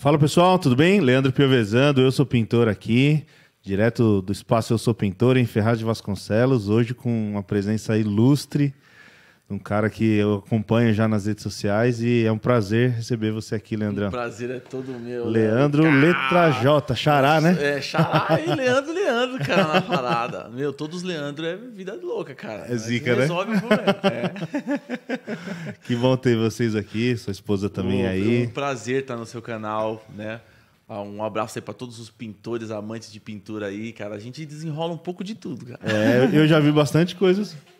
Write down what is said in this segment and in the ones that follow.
Fala pessoal, tudo bem? Leandro Piovesando, Eu Sou Pintor aqui, direto do espaço Eu Sou Pintor em Ferraz de Vasconcelos, hoje com uma presença ilustre um cara que eu acompanho já nas redes sociais e é um prazer receber você aqui, Leandrão. O prazer é todo meu. Né? Leandro, Letra J, xará, né? É, xará e Leandro, Leandro, cara, na parada. Meu, todos Leandro é vida louca, cara. É zica, né? Resolve o problema. É. Que bom ter vocês aqui, sua esposa também aí. É um prazer estar no seu canal, né? Ah, um abraço aí para todos os pintores, amantes de pintura aí, cara. A gente desenrola um pouco de tudo, cara. É, eu já vi bastante coisas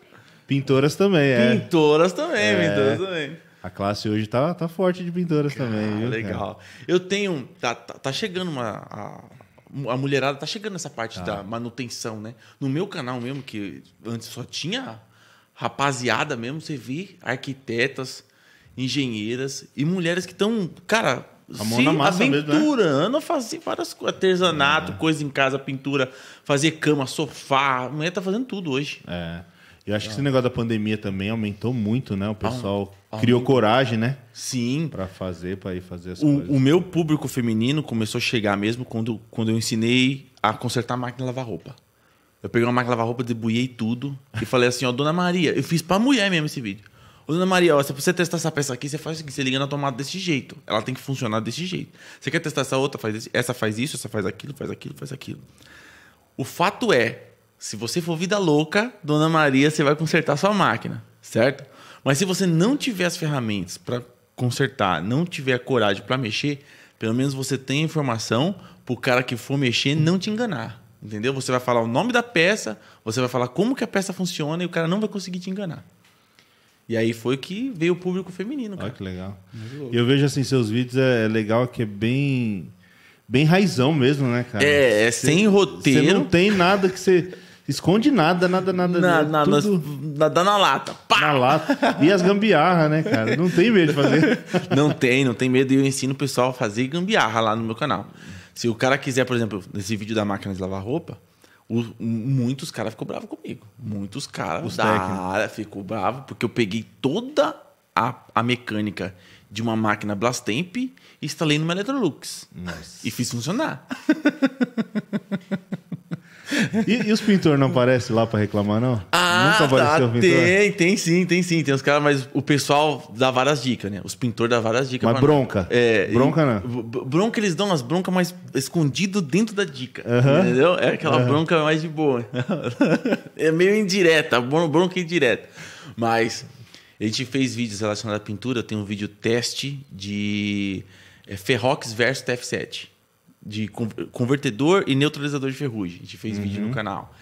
Pintoras também, é. Pintoras também, é. pintoras também. A classe hoje tá, tá forte de pintoras cara, também. Viu, legal. Cara? Eu tenho. Tá, tá, tá chegando uma. A, a, mulherada tá chegando nessa parte tá. da manutenção, né? No meu canal mesmo, que antes só tinha rapaziada mesmo, você vê arquitetas, engenheiras e mulheres que estão, cara, a mão se na massa aventurando mesmo, né? a fazer várias coisas, artesanato, é. coisa em casa, pintura, fazer cama, sofá. A mulher tá fazendo tudo hoje. É. Eu acho que esse negócio da pandemia também aumentou muito, né? O pessoal criou coragem, né? Sim. Para fazer, para ir fazer as o, coisas. O meu público feminino começou a chegar mesmo quando, quando eu ensinei a consertar a máquina de lavar roupa. Eu peguei uma máquina de lavar roupa, desbuiei tudo e falei assim, ó, Dona Maria, eu fiz pra mulher mesmo esse vídeo. Ô, Dona Maria, ó, se você testar essa peça aqui, você faz o seguinte, você liga na tomada desse jeito. Ela tem que funcionar desse jeito. Você quer testar essa outra, faz esse, essa faz isso, essa faz aquilo, faz aquilo, faz aquilo. O fato é, se você for vida louca, Dona Maria, você vai consertar sua máquina, certo? Mas se você não tiver as ferramentas para consertar, não tiver a coragem para mexer, pelo menos você tem informação para o cara que for mexer não te enganar. Entendeu? Você vai falar o nome da peça, você vai falar como que a peça funciona e o cara não vai conseguir te enganar. E aí foi que veio o público feminino, cara. Olha que legal. E eu vejo assim, seus vídeos é, é, legal que é bem bem raizão mesmo, né, cara? É, é sem roteiro. Você não tem nada que você Esconde nada, nada, nada. Na, na, tudo... Nada na lata. Pá! Na lata. E as gambiarra, né, cara? Não tem medo de fazer. não tem, não tem medo. E eu ensino o pessoal a fazer gambiarra lá no meu canal. Se o cara quiser, por exemplo, nesse vídeo da máquina de lavar roupa, os, muitos caras ficou bravo comigo. Muitos caras da área ficou bravo porque eu peguei toda a, a mecânica de uma máquina Brastemp e instalei numa Electrolux. Nossa. E fiz funcionar. E, e, os pintores não aparecem lá para reclamar, não? Ah, Nunca tá, apareceu tá, pintor? tem, tem sim, tem sim. Tem os caras, mas o pessoal dá várias dicas, né? Os pintores dão várias dicas. Mas bronca? É, bronca não? Bronca eles dão as broncas mais escondido dentro da dica, entendeu? É aquela bronca mais de boa. é meio indireta, bronca indireta. Mas a gente fez vídeos relacionados à pintura. Tem um vídeo teste de é, Ferrox versus TF7 de convertedor e neutralizador de ferrugem. A gente fez uhum. vídeo no canal.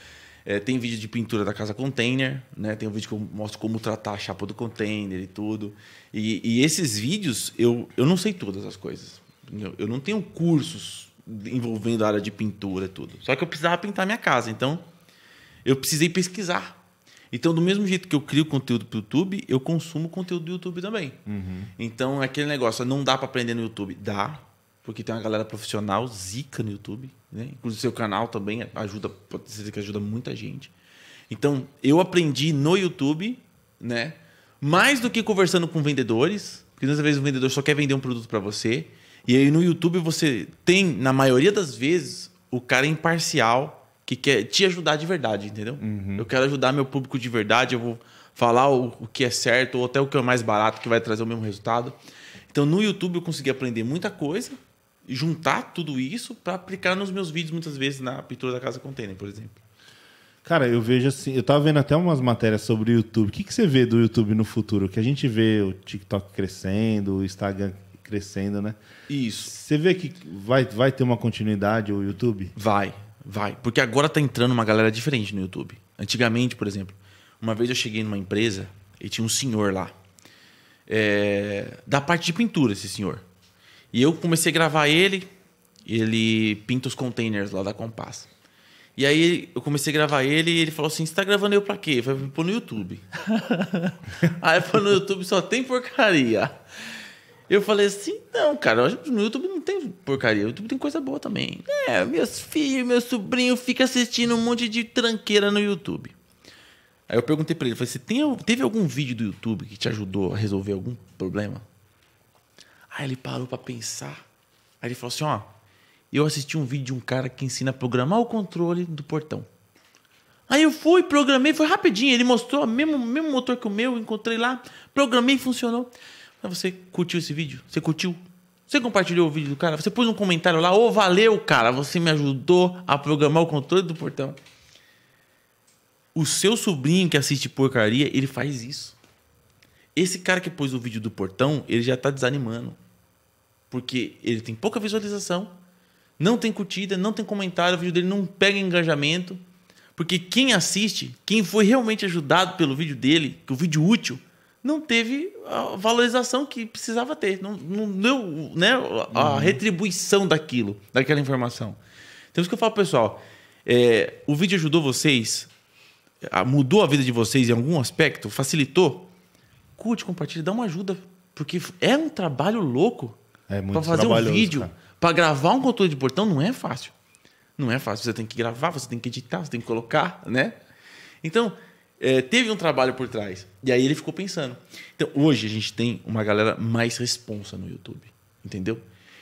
É, tem vídeo de pintura da casa container, né? Tem um vídeo que eu mostro como tratar a chapa do container e tudo. E, e esses vídeos, eu, eu não sei todas as coisas. Eu, eu não tenho cursos envolvendo a área de pintura e tudo. Só que eu precisava pintar minha casa, então eu precisei pesquisar. Então, do mesmo jeito que eu crio conteúdo para o YouTube, eu consumo conteúdo do YouTube também. Uhum. Então, é aquele negócio, não dá para aprender no YouTube? Dá, porque tem uma galera profissional zica no YouTube, né? Inclusive seu canal também ajuda, pode dizer que ajuda muita gente. Então, eu aprendi no YouTube, né? Mais do que conversando com vendedores, porque muitas vezes o vendedor só quer vender um produto para você. E aí no YouTube você tem, na maioria das vezes, o cara imparcial que quer te ajudar de verdade, entendeu? Uhum. Eu quero ajudar meu público de verdade, eu vou falar o, o que é certo ou até o que é mais barato que vai trazer o mesmo resultado. Então no YouTube eu consegui aprender muita coisa juntar tudo isso para aplicar nos meus vídeos muitas vezes na pintura da casa container, por exemplo. Cara, eu vejo assim, eu tava vendo até umas matérias sobre o YouTube. O que, que você vê do YouTube no futuro? Que a gente vê o TikTok crescendo, o Instagram crescendo, né? Isso. Você vê que vai, vai ter uma continuidade o YouTube? Vai, vai. Porque agora tá entrando uma galera diferente no YouTube. Antigamente, por exemplo, uma vez eu cheguei numa empresa e tinha um senhor lá. É, da parte de pintura, esse senhor. E eu comecei a gravar ele, ele pinta os containers lá da Compass. E aí eu comecei a gravar ele e ele falou assim: Você tá gravando eu pra quê? Eu falei: Pô, no YouTube. aí pô, no YouTube só tem porcaria. Eu falei assim: Não, cara, no YouTube não tem porcaria. No YouTube tem coisa boa também. É, meus filhos, meu sobrinho fica assistindo um monte de tranqueira no YouTube. Aí eu perguntei pra ele: falei, Você tem, teve algum vídeo do YouTube que te ajudou a resolver algum problema? Aí ele parou para pensar. Aí ele falou assim: ó, eu assisti um vídeo de um cara que ensina a programar o controle do portão. Aí eu fui, programei, foi rapidinho. Ele mostrou o mesmo, mesmo motor que o meu, encontrei lá, programei, funcionou. Mas você curtiu esse vídeo? Você curtiu? Você compartilhou o vídeo do cara? Você pôs um comentário lá, ô, oh, valeu, cara, você me ajudou a programar o controle do portão. O seu sobrinho que assiste porcaria, ele faz isso. Esse cara que pôs o vídeo do portão, ele já tá desanimando. Porque ele tem pouca visualização, não tem curtida, não tem comentário, o vídeo dele não pega engajamento. Porque quem assiste, quem foi realmente ajudado pelo vídeo dele, que o vídeo útil, não teve a valorização que precisava ter. Não, não deu né, a uhum. retribuição daquilo, daquela informação. Então, isso que eu falo, pessoal. É, o vídeo ajudou vocês, mudou a vida de vocês em algum aspecto, facilitou? Curte, compartilhe, dá uma ajuda. Porque é um trabalho louco. É muito para fazer um vídeo, para gravar um controle de portão não é fácil. Não é fácil. Você tem que gravar, você tem que editar, você tem que colocar, né? Então, é, teve um trabalho por trás. E aí ele ficou pensando. Então, hoje a gente tem uma galera mais responsa no YouTube, entendeu?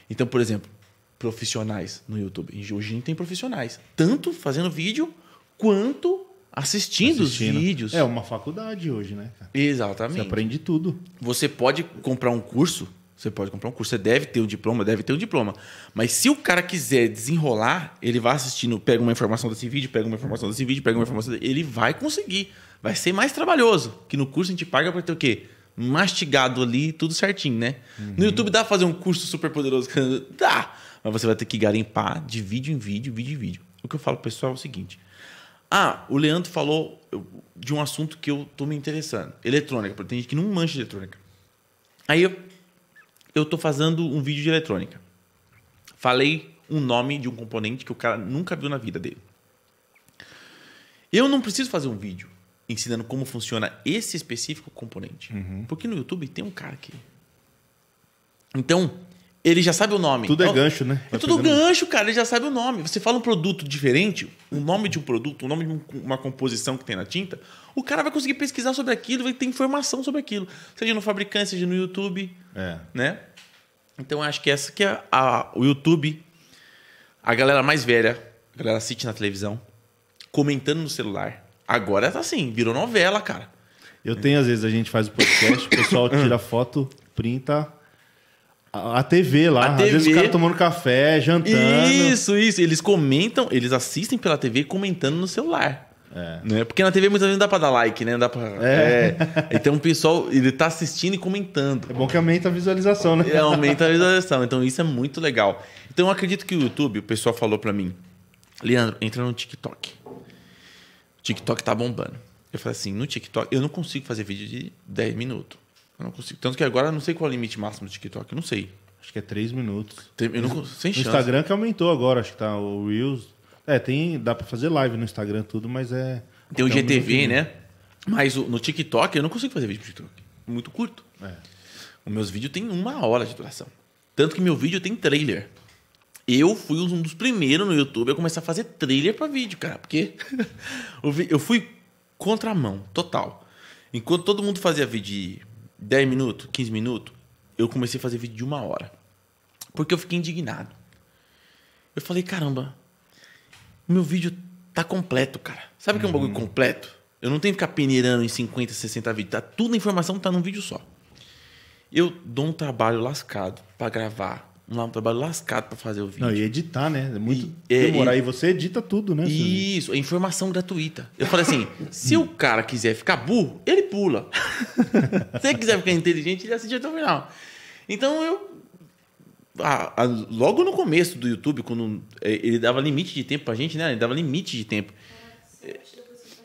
Então, por exemplo, profissionais no YouTube. Hoje a gente tem profissionais, tanto fazendo vídeo quanto assistindo, assistindo. os vídeos. É uma faculdade hoje, né? Cara? Exatamente. Você aprende tudo. Você pode comprar um curso você pode comprar um curso, você deve ter um diploma, deve ter um diploma. Mas se o cara quiser desenrolar, ele vai assistindo, pega uma informação desse vídeo, pega uma informação desse vídeo, pega uma informação desse... ele vai conseguir. Vai ser mais trabalhoso, que no curso a gente paga para ter o quê? Mastigado ali, tudo certinho, né? Uhum. No YouTube dá pra fazer um curso super poderoso? Dá! Mas você vai ter que garimpar de vídeo em vídeo, vídeo em vídeo. O que eu falo pro pessoal é o seguinte. Ah, o Leandro falou de um assunto que eu tô me interessando. Eletrônica, porque tem gente que não mancha de eletrônica. Aí eu eu tô fazendo um vídeo de eletrônica. Falei um nome de um componente que o cara nunca viu na vida dele. Eu não preciso fazer um vídeo ensinando como funciona esse específico componente. Uhum. Porque no YouTube tem um cara aqui. Então, ele já sabe o nome. Tudo é gancho, né? Vai é tá tudo pegando... gancho, cara. Ele já sabe o nome. Você fala um produto diferente, o nome de um produto, o nome de uma composição que tem na tinta, o cara vai conseguir pesquisar sobre aquilo, vai ter informação sobre aquilo. Seja no fabricante, seja no YouTube. É. Né? Então acho que essa que é a, o YouTube, a galera mais velha, a galera assiste na televisão, comentando no celular. Agora tá assim, virou novela, cara. Eu tenho, às vezes, a gente faz o podcast, o pessoal tira foto, printa, a TV lá, a às vezes o cara tomando café, jantando. Isso, isso. Eles comentam, eles assistem pela TV comentando no celular. É. Né? Porque na TV muitas vezes não dá pra dar like, né? Não dá pra... É. É. Então o pessoal, ele tá assistindo e comentando. É bom que aumenta a visualização, né? É, aumenta a visualização. Então isso é muito legal. Então eu acredito que o YouTube, o pessoal falou pra mim, Leandro, entra no TikTok. TikTok tá bombando. Eu falei assim, no TikTok, eu não consigo fazer vídeo de 10 minutos. Eu não consigo. Tanto que agora eu não sei qual é o limite máximo do TikTok, eu não sei. Acho que é 3 minutos. Tem, eu não, sem o chance. Instagram que aumentou agora, acho que tá o Reels. É, tem, dá para fazer live no Instagram tudo, mas é Tem o é GTV, um né? Mas o, no TikTok eu não consigo fazer vídeo pro TikTok. Muito curto. É. Os meus vídeos têm uma hora de duração. Tanto que meu vídeo tem trailer. Eu fui um dos primeiros no YouTube a começar a fazer trailer para vídeo, cara. Porque eu fui contra a mão total. Enquanto todo mundo fazia vídeo 10 minutos, 15 minutos, eu comecei a fazer vídeo de uma hora. Porque eu fiquei indignado. Eu falei, caramba, meu vídeo tá completo, cara. Sabe o uhum. que é um bagulho uhum. completo? Eu não tenho que ficar peneirando em 50, 60 vídeos. Tá, toda a informação tá num vídeo só. Eu dou um trabalho lascado para gravar lá um trabalho lascado para fazer o vídeo. Não, e editar, né? É muito e, é, demorar. e, e, você edita tudo, né? Isso, é informação gratuita. Eu falei assim: se o cara quiser ficar burro, ele pula. se ele quiser ficar inteligente, ele assiste até o final. Então eu. A, a, logo no começo do YouTube, quando é, ele dava limite de tempo pra gente, né? Ele dava limite de tempo. É,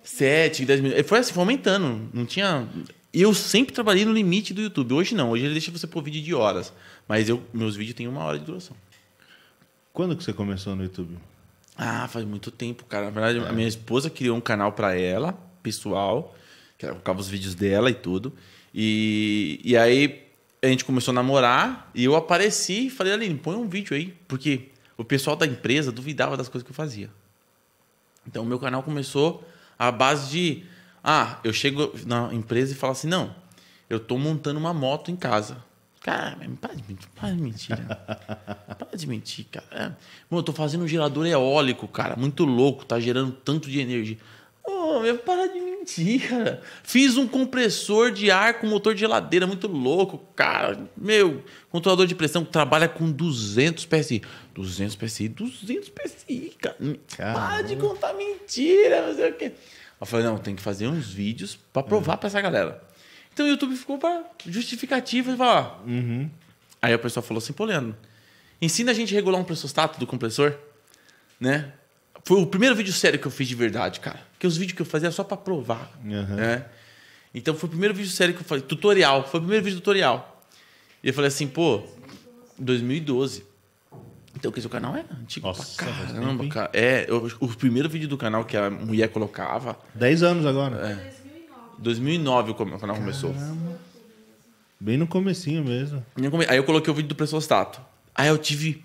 sete, dez minutos. Foi assim, foi aumentando. Não tinha. Eu sempre trabalhei no limite do YouTube. Hoje não, hoje ele deixa você pôr vídeo de horas. Mas eu, meus vídeos têm uma hora de duração. Quando que você começou no YouTube? Ah, faz muito tempo, cara. Na verdade, é. a minha esposa criou um canal para ela, pessoal, que ela colocava os vídeos dela e tudo. E, e aí a gente começou a namorar e eu apareci e falei, Aline, põe um vídeo aí. Porque o pessoal da empresa duvidava das coisas que eu fazia. Então, o meu canal começou à base de ah, eu chego na empresa e falo assim: não, eu tô montando uma moto em casa. Cara, para de mentir, para de mentir. para de mentir, cara. É. Mano, eu tô fazendo um gerador eólico, cara. Muito louco, tá gerando tanto de energia. Oh, meu, para de mentir, cara. Fiz um compressor de ar com motor de geladeira, muito louco, cara. Meu, controlador de pressão que trabalha com 200 PSI. 200 PSI, 200 PSI, cara. Caramba. Para de contar mentira, não sei o quê. Eu falei, não, tem que fazer uns vídeos para provar uhum. para essa galera. Então o YouTube ficou para justificativa e vai uhum. Aí o pessoal falou assim, pô, Leandro, ensina a gente a regular um pressostato do compressor, né? Foi o primeiro vídeo sério que eu fiz de verdade, cara. Porque os vídeos que eu fazia era só para provar, uhum. né? Então foi o primeiro vídeo sério que eu falei, tutorial, foi o primeiro vídeo tutorial. E eu falei assim, pô, 2012. Então, o canal é antigo Nossa, pra caramba, cara. É, eu, o primeiro vídeo do canal que a mulher colocava... 10 anos agora. É. 2009 o canal caramba. começou. Bem no comecinho mesmo. Aí eu coloquei o vídeo do Stato. Aí eu tive...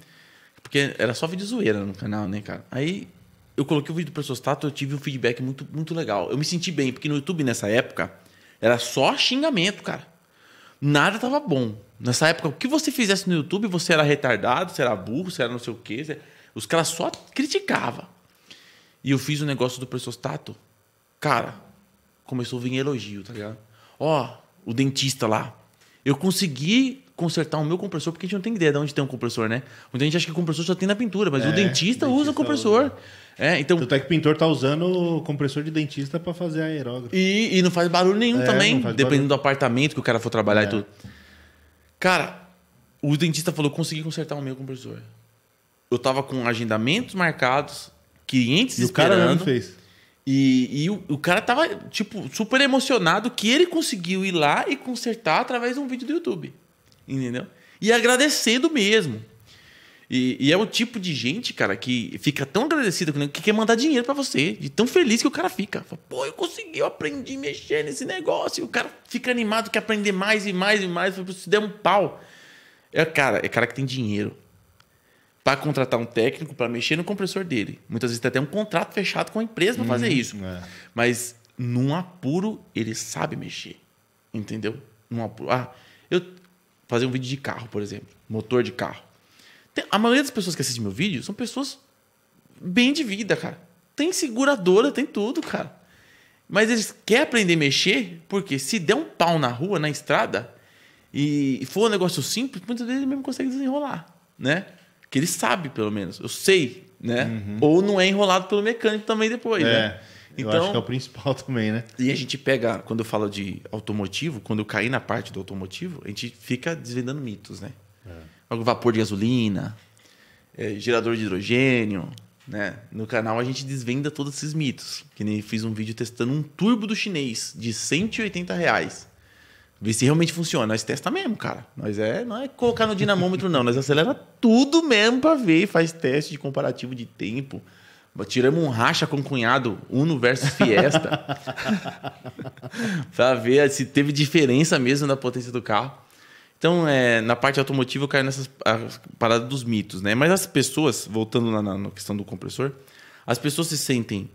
Porque era só vídeo zoeira no canal, né, cara? Aí eu coloquei o vídeo do pressostato, eu tive um feedback muito, muito legal. Eu me senti bem, porque no YouTube nessa época era só xingamento, cara. Nada tava bom. Nessa época, o que você fizesse no YouTube, você era retardado, você era burro, você era não sei o quê. Você... Os caras só criticavam. E eu fiz o um negócio do tato Cara, começou a vir elogio, tá ligado? Ó, o dentista lá. Eu consegui consertar o meu compressor, porque a gente não tem ideia de onde tem um compressor, né? Muita gente acha que o compressor só tem na pintura, mas é, o dentista, o dentista usa o compressor. Usa. É, então... Tanto é que o pintor tá usando o compressor de dentista para fazer aerógrafo. E, e, não faz barulho nenhum é, também, dependendo barulho. do apartamento que o cara for trabalhar é. e tudo. Cara, o dentista falou: consegui consertar o meu compressor. Eu tava com agendamentos marcados, clientes e esperando. O cara não fez. E, e o, o, cara tava, tipo, super emocionado que ele conseguiu ir lá e consertar através de um vídeo do YouTube. Entendeu? E agradecendo mesmo. E, e, é o tipo de gente, cara, que fica tão agradecida comigo que quer mandar dinheiro para você, de tão feliz que o cara fica. Pô, eu consegui, eu aprendi a mexer nesse negócio. E o cara fica animado, quer aprender mais e mais e mais. se der um pau. É cara, é cara que tem dinheiro para contratar um técnico para mexer no compressor dele. Muitas vezes tem até um contrato fechado com a empresa para hum, fazer uhum, isso. É. Mas num apuro, ele sabe mexer. Entendeu? Num apuro. Ah, eu fazer um vídeo de carro, por exemplo, motor de carro. A maioria das pessoas que assistem meu vídeo são pessoas bem de vida, cara. Tem seguradora, tem tudo, cara. Mas eles querem aprender a mexer, porque se der um pau na rua, na estrada, e for um negócio simples, muitas vezes ele mesmo consegue desenrolar, né? Que ele sabe, pelo menos. Eu sei, né? Uhum. Ou não é enrolado pelo mecânico também depois, é. né? Então, eu acho então que é o principal também, né? E a gente pega, quando eu falo de automotivo, quando eu caí na parte do automotivo, a gente fica desvendando mitos, né? É vapor de gasolina, é, gerador de hidrogênio, né? No canal a gente desvenda todos esses mitos. Que nem fiz um vídeo testando um turbo do chinês de 180 reais. Ver se realmente funciona. Nós testa mesmo, cara. Nós é, não é colocar no dinamômetro, não. Nós acelera tudo mesmo para ver. Faz teste de comparativo de tempo. Tiramos um racha com cunhado, Uno versus Fiesta. para ver se teve diferença mesmo na potência do carro. Então, é, na parte automotiva, eu caio nessas paradas dos mitos, né? Mas as pessoas, voltando na, na, questão do compressor, as pessoas se sentem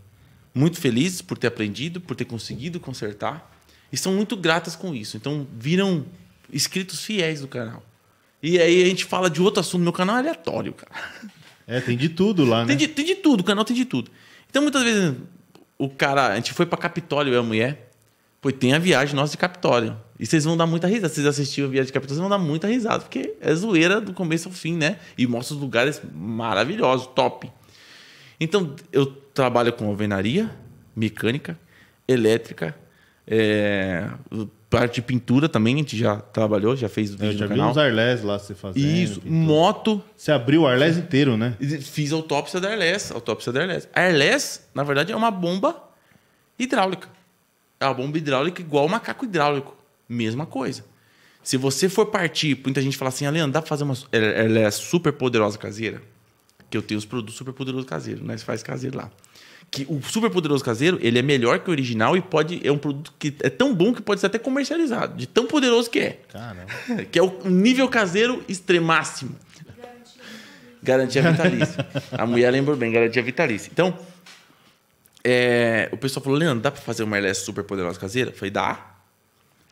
muito felizes por ter aprendido, por ter conseguido consertar, e são muito gratas com isso. Então, viram inscritos fiéis do canal. E aí a gente fala de outro assunto. Meu canal é aleatório, cara. É, tem de tudo lá, né? Tem de, tem de tudo, o canal tem de tudo. Então, muitas vezes, o cara... A gente foi pra Capitólio, eu e a mulher Pô, tem a viagem nossa de Capitório. E vocês vão dar muita risada. Vocês assistiram a viagem de Capitório, vocês vão dar muita risada, porque é zoeira do começo ao fim, né? E mostra os lugares maravilhosos, top. Então, eu trabalho com alvenaria, mecânica, elétrica, é, parte de pintura também, a gente já trabalhou, já fez é, vídeo já no canal. Já vi uns Arlés lá você fazendo. Isso, pintura. moto. Você abriu o Arlés inteiro, né? Fiz autópsia da Arlés, autópsia da Arlés. A na verdade, é uma bomba hidráulica é uma bomba hidráulica igual macaco hidráulico. Mesma coisa. Se você for partir, muita gente fala assim, Leandro, dá pra fazer uma. Ela é super poderosa caseira. Que eu tenho os produtos super caseiros, né? nós faz caseiro lá. Que o super poderoso caseiro, ele é melhor que o original e pode. É um produto que é tão bom que pode ser até comercializado, de tão poderoso que é. Caramba. que é o nível caseiro extremáximo. Garantia vitalícia. a mulher lembrou bem, garantia vitalícia. Então, é, o pessoal falou, Leandro, dá pra fazer uma airless super poderosa caseira? Eu falei, dá.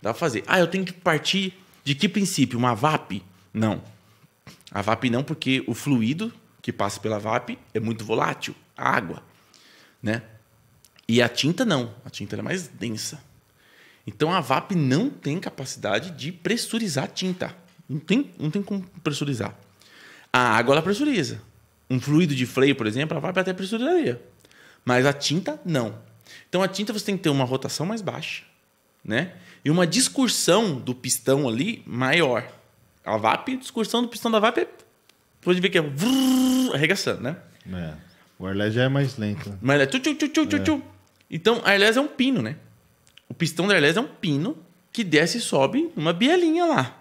Dá pra fazer. Ah, eu tenho que partir de que princípio? Uma VAP? Não. A VAP não, porque o fluido que passa pela VAP é muito volátil, a água, né? E a tinta não, a tinta é mais densa. Então a VAP não tem capacidade de pressurizar a tinta. Não tem, não tem como pressurizar. A água ela pressuriza. Um fluido de freio, por exemplo, a VAP até pressurizaria. Mas a tinta, não. Então a tinta você tem que ter uma rotação mais baixa, né? E uma discursão do pistão ali maior. A VAP, discursão do pistão da VAP é. Pode ver que é vrrr, arregaçando, né? É. O Arlés já é mais lento. Mas é tchu, tchu, tchu, tchu, é. tchu. Então, a Arlés é um pino, né? O pistão da Arlés é um pino que desce e sobe numa bielinha lá.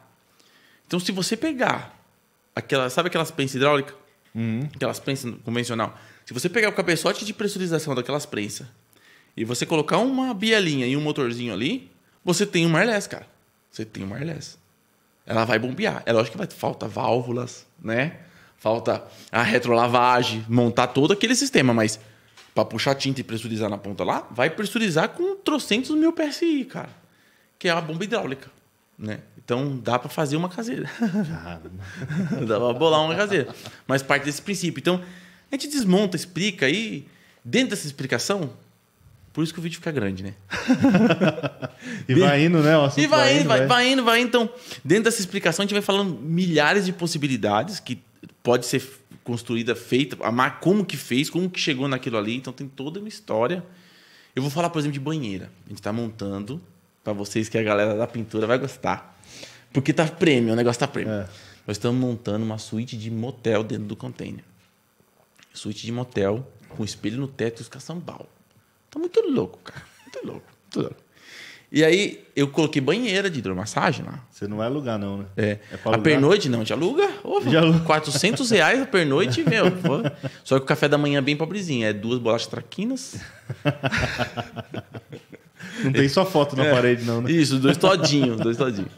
Então, se você pegar aquela, sabe aquelas prensas hidráulicas? Uhum. Aquelas pences convencional. Se você pegar o cabeçote de pressurização daquelas prensas e você colocar uma bielinha e um motorzinho ali, você tem um airless, cara. Você tem um airless. Ela vai bombear. É lógico que vai falta válvulas, né? Falta a retrolavagem, montar todo aquele sistema, mas para puxar tinta e pressurizar na ponta lá, vai pressurizar com trocentos mil PSI, cara. Que é a bomba hidráulica, né? Então dá para fazer uma caseira. dá para bolar uma caseira. Mas parte desse princípio. Então, a gente desmonta, explica aí. dentro dessa explicação, por isso que o vídeo fica grande, né? e vai indo, né? e vai, vai, indo, vai, indo, vai indo, vai indo. Então, dentro dessa explicação, a gente vai falando milhares de possibilidades que pode ser construída, feita, amar como que fez, como que chegou naquilo ali. Então, tem toda uma história. Eu vou falar, por exemplo, de banheira. A gente está montando para vocês que a galera da pintura vai gostar. Porque tá prêmio, o negócio tá prêmio. É. Nós estamos montando uma suíte de motel dentro do container suíte de motel, com espelho no teto e os caçambau. Tá muito louco, cara. Muito louco, muito louco. E aí eu coloquei banheira de hidromassagem lá. Você não vai é alugar, não, né? É. é a pernoite, não, te aluga. Opa, Já aluga. 400 reais a pernoite, meu. Só que o café da manhã é bem pobrezinho. É duas bolachas traquinas. Não tem só foto na é. parede, não, né? Isso, dois todinhos, dois todinhos.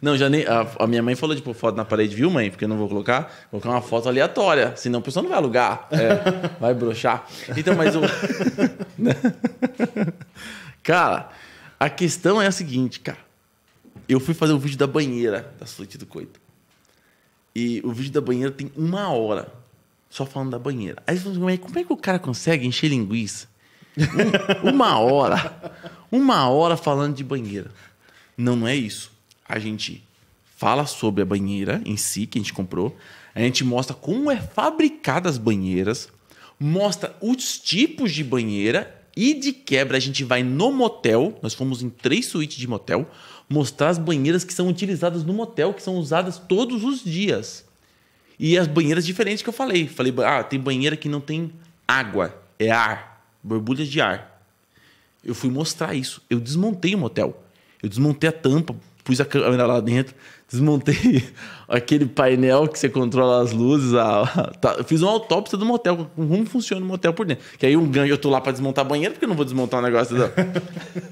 Não, já nem. A, a minha mãe falou, tipo, foto na parede, viu, mãe? Porque eu não vou colocar. Vou colocar uma foto aleatória, senão a pessoa não vai alugar. É, vai brochar. Então, mas o. cara, a questão é a seguinte, cara. Eu fui fazer o um vídeo da banheira da suíte do coito. E o vídeo da banheira tem uma hora. Só falando da banheira. Aí como assim, é, como é que o cara consegue encher linguiça? Um, uma hora. Uma hora falando de banheira. Não, não é isso a gente fala sobre a banheira em si que a gente comprou, a gente mostra como é fabricada as banheiras, mostra os tipos de banheira e de quebra a gente vai no motel, nós fomos em três suítes de motel, mostrar as banheiras que são utilizadas no motel, que são usadas todos os dias. E as banheiras diferentes que eu falei. Falei, ah, tem banheira que não tem água, é ar, borbulhas de ar. Eu fui mostrar isso. Eu desmontei o motel. Eu desmontei a tampa, pus a câmera lá dentro, desmontei aquele painel que você controla as luzes. A, tá, fiz uma autópsia do motel, como funciona o motel por dentro. Que aí um ganho, eu tô lá para desmontar banheiro, porque eu não vou desmontar um negócio. Da...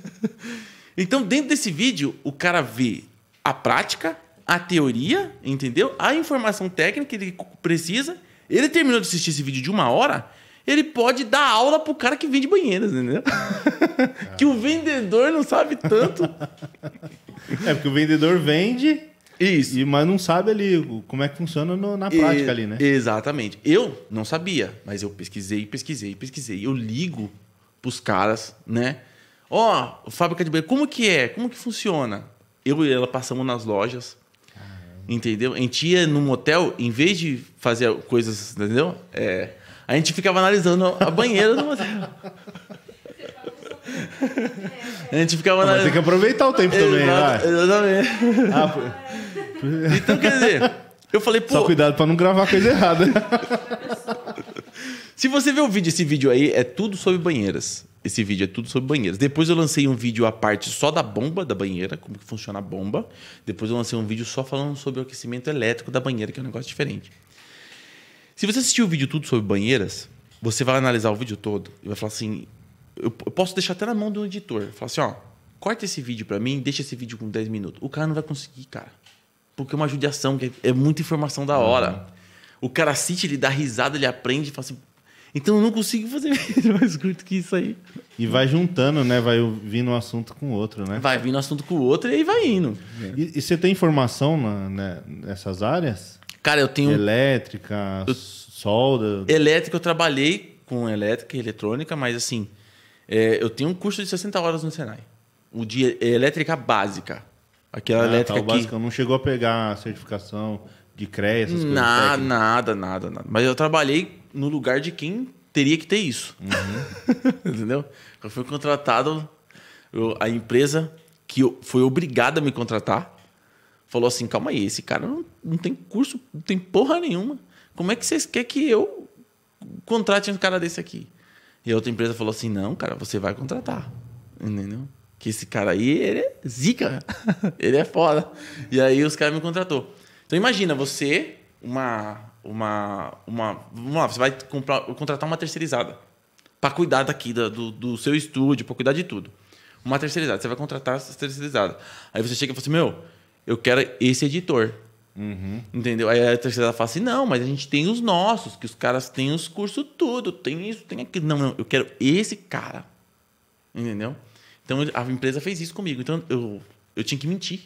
então, dentro desse vídeo, o cara vê a prática, a teoria, entendeu? A informação técnica que ele precisa. Ele terminou de assistir esse vídeo de uma hora, ele pode dar aula pro cara que vende banheiras, entendeu? Ah. que o vendedor não sabe tanto. É, porque o vendedor vende. Isso. E, mas não sabe ali como é que funciona no, na prática e, ali, né? Exatamente. Eu não sabia, mas eu pesquisei, pesquisei, pesquisei. Eu ligo pros caras, né? Ó, oh, fábrica de banheiro, como que é? Como que funciona? Eu e ela passamos nas lojas. Entendeu? A gente ia num hotel, em vez de fazer coisas, entendeu? É a gente ficava analisando a banheira do motel. A gente ficava Mas tem que aproveitar o tempo também, vai. Exatamente. Ah, por- Então, quer dizer, eu falei, pô. Só cuidado pra não gravar coisa errada. Se você ver o vídeo, esse vídeo aí é tudo sobre banheiras. Esse vídeo é tudo sobre banheiras. Depois eu lancei um vídeo à parte só da bomba da banheira, como que funciona a bomba. Depois eu lancei um vídeo só falando sobre o aquecimento elétrico da banheira, que é um negócio diferente. Se você assistir o vídeo tudo sobre banheiras, você vai analisar o vídeo todo e vai falar assim: eu, posso deixar até na mão do editor. Falar assim: ó, corta esse vídeo para mim, deixa esse vídeo com 10 minutos. O cara não vai conseguir, cara. Porque é uma judiação, que é, é, muita informação da hora. Uhum. O cara assiste, ele dá risada, ele aprende, fala assim. Então eu não consigo fazer mais curto que isso aí. E vai juntando, né? Vai vindo um assunto com o outro, né? Vai vindo um assunto com o outro e aí vai indo. E, e você tem informação na, né, nessas áreas? Cara, eu tenho. Elétrica, eu... solda. Elétrica, eu trabalhei com elétrica e eletrônica, mas assim, é, eu tenho um curso de 60 horas no Senai. O de elétrica básica. Aquela ah, elétrica. Tá, básica não chegou a pegar a certificação de CREA, essas nada, coisas. Nada, nada, nada. Mas eu trabalhei no lugar de quem teria que ter isso. Uhum. Entendeu? Eu fui contratado, eu, a empresa que eu, foi obrigada a me contratar falou assim: calma aí, esse cara não, não tem curso, não tem porra nenhuma. Como é que vocês querem que eu contrate um cara desse aqui? E a outra empresa falou assim: não, cara, você vai contratar. Entendeu? Que esse cara aí, ele é zica. ele é foda. E aí os caras me contratou. Então imagina, você, uma. Uma. uma vamos lá, você vai comprar, contratar uma terceirizada. para cuidar daqui da, do, do seu estúdio, para cuidar de tudo. Uma terceirizada. Você vai contratar essa terceirizada. Aí você chega e fala assim: meu, eu quero esse editor. Uhum. Entendeu? Aí a terceira fala assim: não, mas a gente tem os nossos, que os caras têm os cursos tudo, tem isso, tem aquilo. Não, não, eu quero esse cara. Entendeu? Então a empresa fez isso comigo. Então eu, eu tinha que mentir.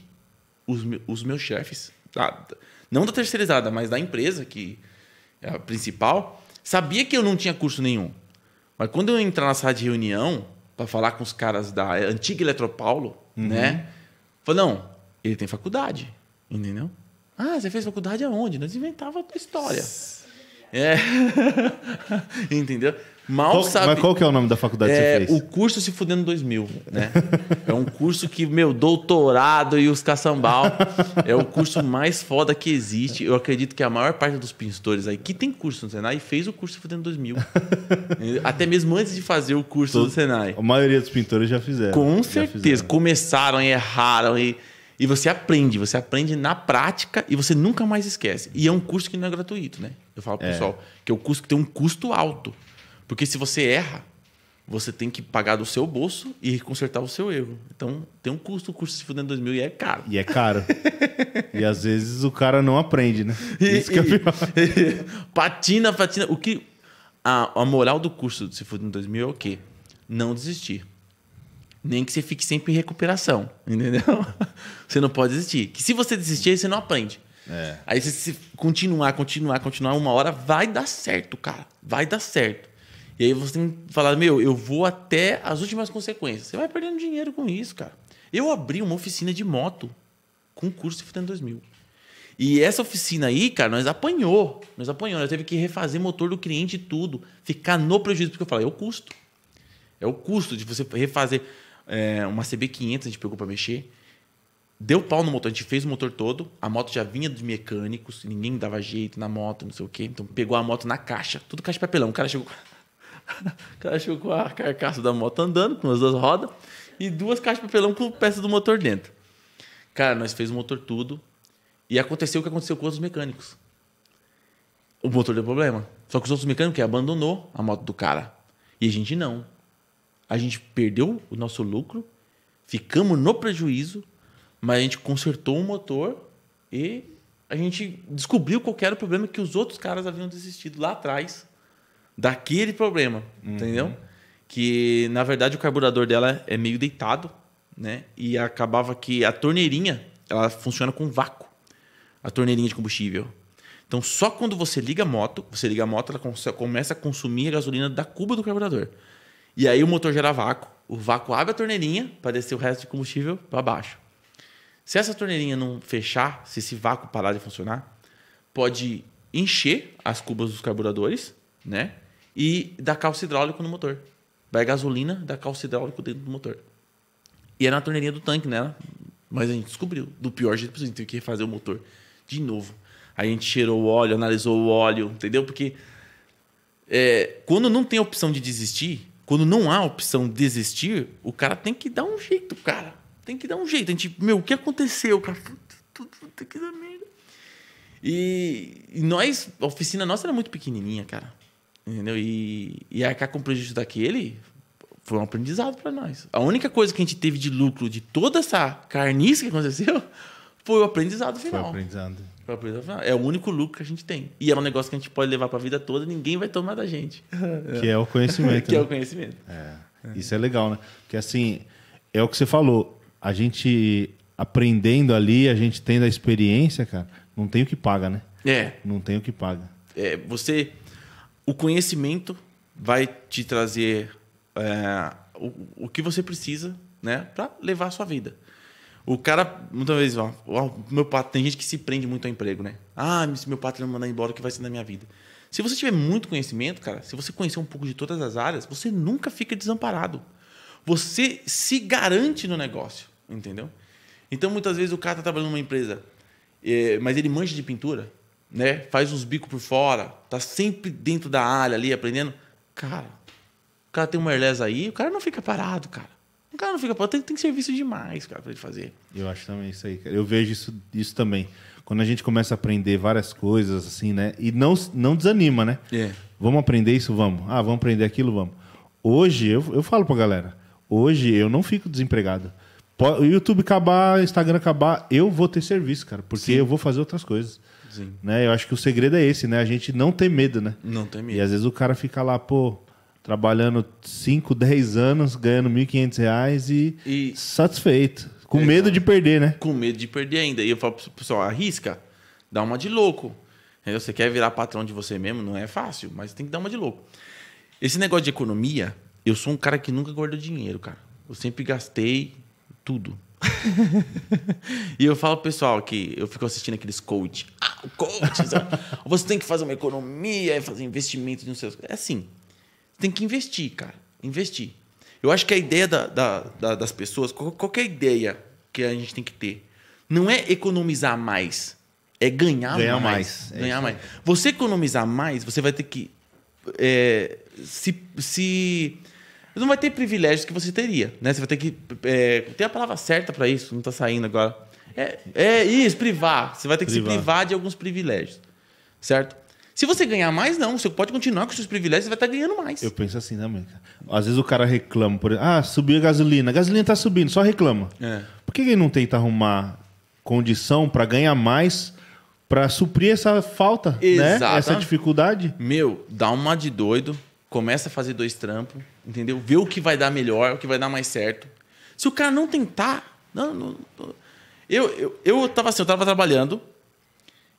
Os, me, os meus chefes, ah, não da terceirizada, mas da empresa, que é a principal, sabia que eu não tinha curso nenhum. Mas quando eu entrar na sala de reunião para falar com os caras da antiga Eletropaulo, uhum. né? Falei, não, ele tem faculdade, entendeu? Ah, você fez faculdade aonde? Nós inventava a história. É. entendeu? Mal qual, sabe. Mas qual que é o nome da faculdade é, que você é, fez? O curso Se Fudendo 2000, né? é um curso que, meu, doutorado e os caçambal. é o curso mais foda que existe. Eu acredito que a maior parte dos pintores aí que tem curso no Senai fez o curso Se Fudendo 2000. Até mesmo antes de fazer o curso Todo, do Senai. A maioria dos pintores já fizeram. Com certeza. Fizeram. Começaram e erraram e e você aprende, você aprende na prática e você nunca mais esquece. E é um curso que não é gratuito, né? Eu falo pro é. pessoal que é um curso que tem um custo alto. Porque se você erra, você tem que pagar do seu bolso e consertar o seu erro. Então tem um custo, o curso se em 2000 e é caro. E é caro. e às vezes o cara não aprende, né? Isso que é pior. patina, patina. O que. A, a moral do curso de Se em 2000 é o quê? Não desistir nem que você fique sempre em recuperação, entendeu? você não pode desistir. Que se você desistir, você não aprende. É. Aí você se continuar, continuar, continuar, uma hora vai dar certo, cara. Vai dar certo. E aí você tem que falar, meu, eu vou até as últimas consequências. Você vai perdendo dinheiro com isso, cara. Eu abri uma oficina de moto com curso de Fitan 2000. E essa oficina aí, cara, nós apanhou. Nós apanhou. Nós teve que refazer motor do cliente e tudo. Ficar no prejuízo, porque eu falei, é o custo. É o custo de você refazer é, uma CB500 a gente pegou para mexer. Deu pau no motor, a gente fez o motor todo, a moto já vinha dos mecânicos, ninguém dava jeito na moto, não sei o quê. Então pegou a moto na caixa, tudo caixa de papelão. O cara chegou, o cara chegou com a carcaça da moto andando, com as duas rodas, e duas caixas de papelão com peça do motor dentro. Cara, nós fez o motor tudo, e aconteceu o que aconteceu com os mecânicos. O motor deu problema. Só que os outros mecânicos que abandonou a moto do cara. E a gente não a gente perdeu o nosso lucro, ficamos no prejuízo, mas a gente consertou o motor e a gente descobriu qual era o problema que os outros caras haviam desistido lá atrás daquele problema, uhum. entendeu? Que na verdade o carburador dela é meio deitado, né? E acabava que a torneirinha, ela funciona com vácuo. A torneirinha de combustível. Então, só quando você liga a moto, você liga a moto, ela começa a consumir a gasolina da cuba do carburador. E aí o motor gera vácuo. O vácuo abre a torneirinha para descer o resto de combustível para baixo. Se essa torneirinha não fechar, se esse vácuo parar de funcionar, pode encher as cubas dos carburadores, né? E dar calço hidráulico no motor. Vai gasolina, dá calço hidráulico dentro do motor. E era é na torneirinha do tanque, né? Mas a gente descobriu. Do pior jeito possível, teve que refazer o motor de novo. A gente cheirou o óleo, analisou o óleo, entendeu? Porque é, quando não tem opção de desistir, quando não há opção de desistir, o cara tem que dar um jeito, cara. Tem que dar um jeito. A gente, meu, o que aconteceu, cara? puta, puta que da merda. E, e, nós, a oficina nossa era muito pequenininha, cara. Entendeu? E, e arcar com o prejuízo daquele foi um aprendizado para nós. A única coisa que a gente teve de lucro de toda essa carniça que aconteceu foi o aprendizado final. Foi o aprendizado. Foi o aprendizado final. É o único lucro que a gente tem. E é um negócio que a gente pode levar para a vida toda, ninguém vai tomar da gente. É. Que é o conhecimento. que né? é o né? conhecimento. É. Isso é legal, né? Porque assim, é o que você falou. A gente aprendendo ali, a gente tendo a experiência, cara, não tem o que paga, né? É. Não tem o que paga. É, você. O conhecimento vai te trazer é, o, o que você precisa, né? Para levar a sua vida. O cara, muitas vezes, ó, meu patrão, tem gente que se prende muito ao emprego, né? Ah, se meu patrão me mandar embora, o que vai ser na minha vida? Se você tiver muito conhecimento, cara, se você conhecer um pouco de todas as áreas, você nunca fica desamparado. Você se garante no negócio, entendeu? Então, muitas vezes, o cara tá trabalhando numa empresa, é, mas ele manja de pintura, né? Faz uns bicos por fora, tá sempre dentro da área ali, aprendendo. Cara, o cara tem uma Merlés aí, o cara não fica parado, cara. O cara não fica, tem, tem serviço demais, cara, pra ele fazer. Eu acho também isso aí, cara. Eu vejo isso, isso também. Quando a gente começa a aprender várias coisas, assim, né? E não, não desanima, né? É. Vamos aprender isso, vamos. Ah, vamos aprender aquilo, vamos. Hoje, eu, eu falo pra galera, hoje eu não fico desempregado. O YouTube acabar, o Instagram acabar, eu vou ter serviço, cara, porque Sim. eu vou fazer outras coisas. Sim. Né? Eu acho que o segredo é esse, né? A gente não ter medo, né? Não ter medo. E às vezes o cara fica lá, pô, trabalhando 5, 10 anos, ganhando R$ 1.500 e, e satisfeito. Com é, medo de perder, né? Com medo de perder ainda. E eu falo pro pessoal, arrisca, dá uma de louco. Você quer virar patrão de você mesmo, não é fácil, mas tem que dar uma de louco. Esse negócio de economia, eu sou um cara que nunca guardou dinheiro, cara. Eu sempre gastei tudo. e eu falo pro pessoal que eu fico assistindo aqueles coach. Ah, coach! Você tem que fazer uma economia, fazer investimento, não sei o É assim tem que investir, cara. Investir. Eu acho que a ideia da, da, da, das pessoas, qualquer é ideia que a gente tem que ter, não é economizar mais, é ganhar, ganhar mais. mais. É ganhar mais. Você economizar mais, você vai ter que é, se, se não vai ter privilégios que você teria, né? Você vai ter que é, ter a palavra certa para isso. Não está saindo agora. É, é, isso, privar. Você vai ter que privar. se privar de alguns privilégios, certo? Se você ganhar mais, não. Você pode continuar com seus privilégios, você vai estar ganhando mais. Eu penso assim também. Né, Às vezes o cara reclama, por exemplo, ah, subiu a gasolina. A gasolina está subindo, só reclama. É. Por que ele não tenta arrumar condição para ganhar mais para suprir essa falta, né? Essa dificuldade? Meu, dá uma de doido, começa a fazer dois trampos, entendeu? Vê o que vai dar melhor, o que vai dar mais certo. Se o cara não tentar, não, não, não eu, eu, eu tava assim, eu tava trabalhando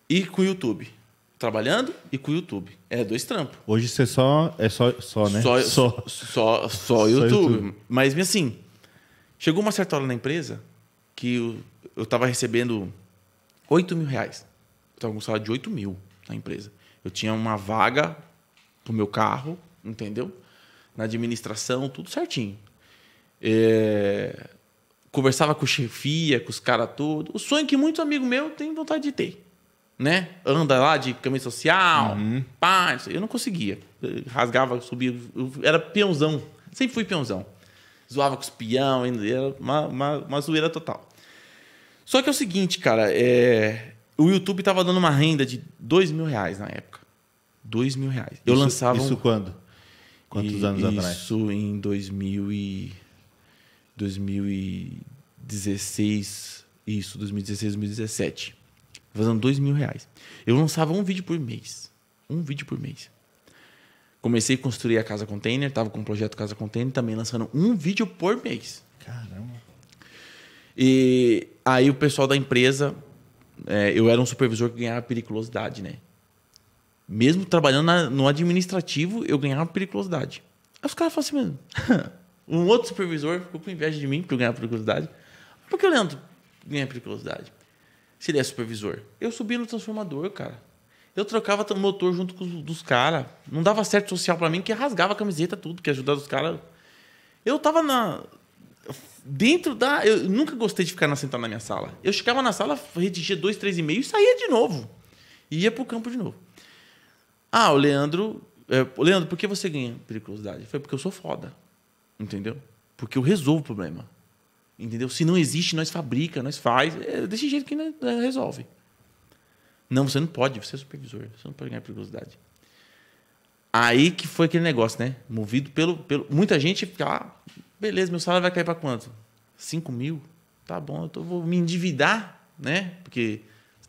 e com o YouTube trabalhando e com o YouTube. É dois trampos. Hoje você só é só só, né? Só só só, só, só YouTube. YouTube. Mas assim, chegou uma certa hora na empresa que eu, eu tava recebendo 8 mil reais. Eu então, tava com um salário de 8 mil na empresa. Eu tinha uma vaga pro meu carro, entendeu? Na administração, tudo certinho. É... Conversava com chefia, com os caras todos. O sonho que muitos amigos meus têm vontade de ter né? Anda lá de camisa social, uhum. pá, eu não conseguia. Eu rasgava, subia, era peãozão. Sempre fui peãozão. Zoava com os peão, era uma, uma, uma zoeira total. Só que é o seguinte, cara, é... o YouTube tava dando uma renda de dois mil reais na época. Dois mil reais. Eu isso, lançava. Isso um... quando? Quantos e, anos isso atrás? Isso em 2000 e... 2016. Isso, 2016, 2017. Fazendo dois mil reais. Eu lançava um vídeo por mês. Um vídeo por mês. Comecei a construir a Casa Container, tava com o projeto Casa Container, também lançando um vídeo por mês. Caramba. E aí o pessoal da empresa, é, eu era um supervisor que ganhava periculosidade, né? Mesmo trabalhando na, no administrativo, eu ganhava periculosidade. Aí os caras falam assim mesmo. um outro supervisor ficou com inveja de mim, porque eu ganhava periculosidade. Por que o Leandro ganha periculosidade? se seria é supervisor. Eu subia no transformador, cara. Eu trocava motor junto com os dos caras. Não dava certo social para mim, que rasgava a camiseta, tudo, que ajudava os caras. Eu tava na. Dentro da. Eu nunca gostei de ficar sentado na minha sala. Eu chegava na sala, redigia dois, três e meio e saía de novo. E ia pro campo de novo. Ah, o Leandro. É, Leandro, por que você ganha periculosidade? Foi porque eu sou foda. Entendeu? Porque eu resolvo o problema. Entendeu? Se não existe, nós fabrica, nós faz. É desse jeito que resolve. Não, você não pode, você é supervisor, você não pode ganhar periculosidade. Aí que foi aquele negócio, né? Movido pelo. pelo muita gente fica, ah, beleza, meu salário vai cair para quanto? 5 mil? Tá bom, eu tô, vou me endividar, né? Porque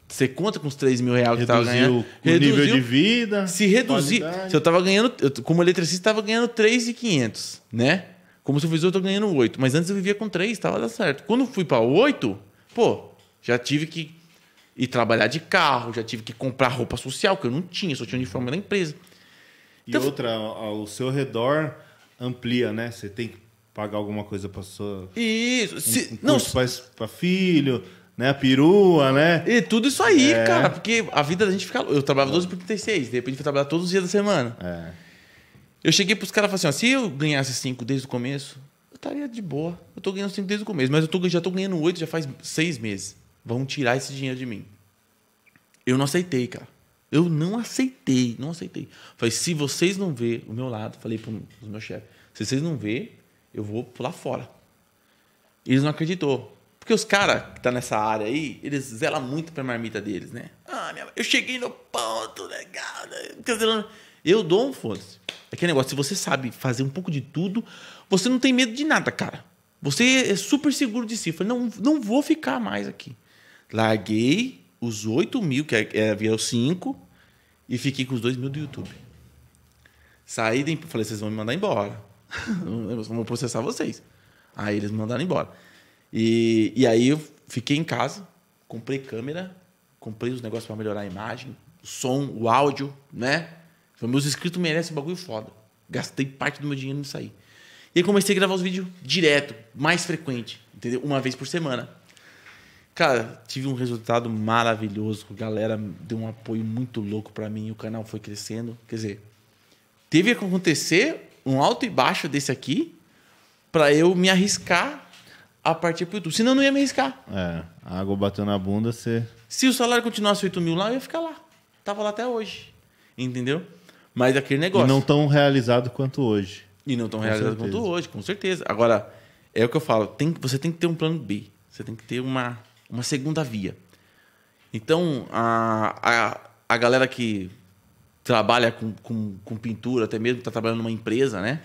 você conta com os 3 mil reais que estava ganhando. Reduziu o nível de vida. Se reduzir. Se eu tava ganhando, eu, como eletricista, estava ganhando 3,500, né? Como supervisor, eu tô tá ganhando 8. Mas antes eu vivia com 3, estava dando certo. Quando fui para 8, pô, já tive que ir trabalhar de carro, já tive que comprar roupa social, que eu não tinha, só tinha uniforme na empresa. E então, outra, ao seu redor amplia, né? Você tem que pagar alguma coisa para sua. Isso. Se, um, para filho, né? A perua, né? E tudo isso aí, é. cara. Porque a vida da gente fica. Eu trabalhava 12 por 36, de repente fui trabalhar todos os dias da semana. É. Eu cheguei pros caras e falei assim: ó, se eu ganhasse 5 desde o começo, eu estaria de boa. Eu tô ganhando 5 desde o começo, mas eu tô, já tô ganhando 8 já faz 6 meses. Vão tirar esse dinheiro de mim. Eu não aceitei, cara. Eu não aceitei, não aceitei. Falei, se vocês não vê o meu lado, falei pro, pro meu chefe, se vocês não vê, eu vou pular fora. Eles não acreditou. Porque os caras que tá nessa área aí, eles zelam muito pra marmita deles, né? Ah, minha, eu cheguei no ponto legal, né? Eu dou um foda-se. É aquele negócio, se você sabe fazer um pouco de tudo, você não tem medo de nada, cara. Você é super seguro de si. Eu falei, não, não vou ficar mais aqui. Larguei os 8 mil, que havia é, é, os 5, e fiquei com os 2 mil do YouTube. Saí, de, falei, vocês vão me mandar embora. Vamos processar vocês. Aí eles me mandaram embora. E, e aí eu fiquei em casa, comprei câmera, comprei os negócios para melhorar a imagem, o som, o áudio, né? Falei, meus inscritos merecem bagulho foda. Gastei parte do meu dinheiro nisso aí. E aí comecei a gravar os vídeos direto, mais frequente, entendeu? Uma vez por semana. Cara, tive um resultado maravilhoso. A galera deu um apoio muito louco para mim. O canal foi crescendo. Quer dizer, teve que acontecer um alto e baixo desse aqui para eu me arriscar a partir pro YouTube. Senão eu não ia me arriscar. É, a água bateu na bunda, você. Se o salário continuasse 8 mil lá, eu ia ficar lá. Tava lá até hoje. Entendeu? Mas é aquele negócio. E não tão realizado quanto hoje. E não tão realizado certeza. quanto hoje, com certeza. Agora, é o que eu falo, tem, você tem que ter um plano B. Você tem que ter uma, uma segunda via. Então, a, a, a galera que trabalha com, com, com pintura, até mesmo está trabalhando numa empresa, né?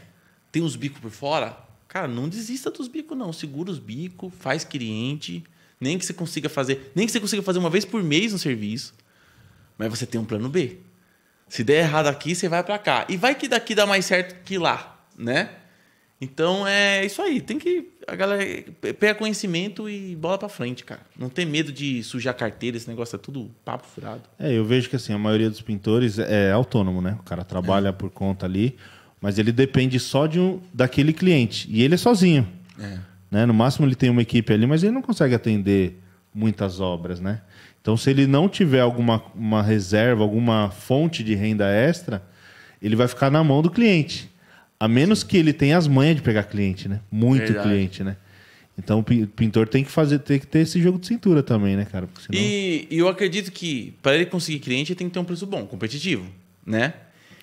Tem uns bicos por fora. Cara, não desista dos bicos, não. Segura os bicos, faz cliente. Nem que você consiga fazer. Nem que você consiga fazer uma vez por mês um serviço. Mas você tem um plano B. Se der errado aqui, você vai para cá. E vai que daqui dá mais certo que lá, né? Então é isso aí. Tem que a galera pega conhecimento e bola para frente, cara. Não tem medo de sujar carteira, esse negócio é tudo papo furado. É, eu vejo que assim, a maioria dos pintores é, é autônomo, né? O cara trabalha é. por conta ali, mas ele depende só de um, daquele cliente. E ele é sozinho. É. Né? No máximo ele tem uma equipe ali, mas ele não consegue atender muitas obras, né? Então, se ele não tiver alguma uma reserva, alguma fonte de renda extra, ele vai ficar na mão do cliente. A menos que ele tenha as manhas de pegar cliente, né? Muito Verdade. cliente, né? Então o pintor tem que fazer, tem que ter esse jogo de cintura também, né, cara? Senão... E, e eu acredito que para ele conseguir cliente, ele tem que ter um preço bom, competitivo, né?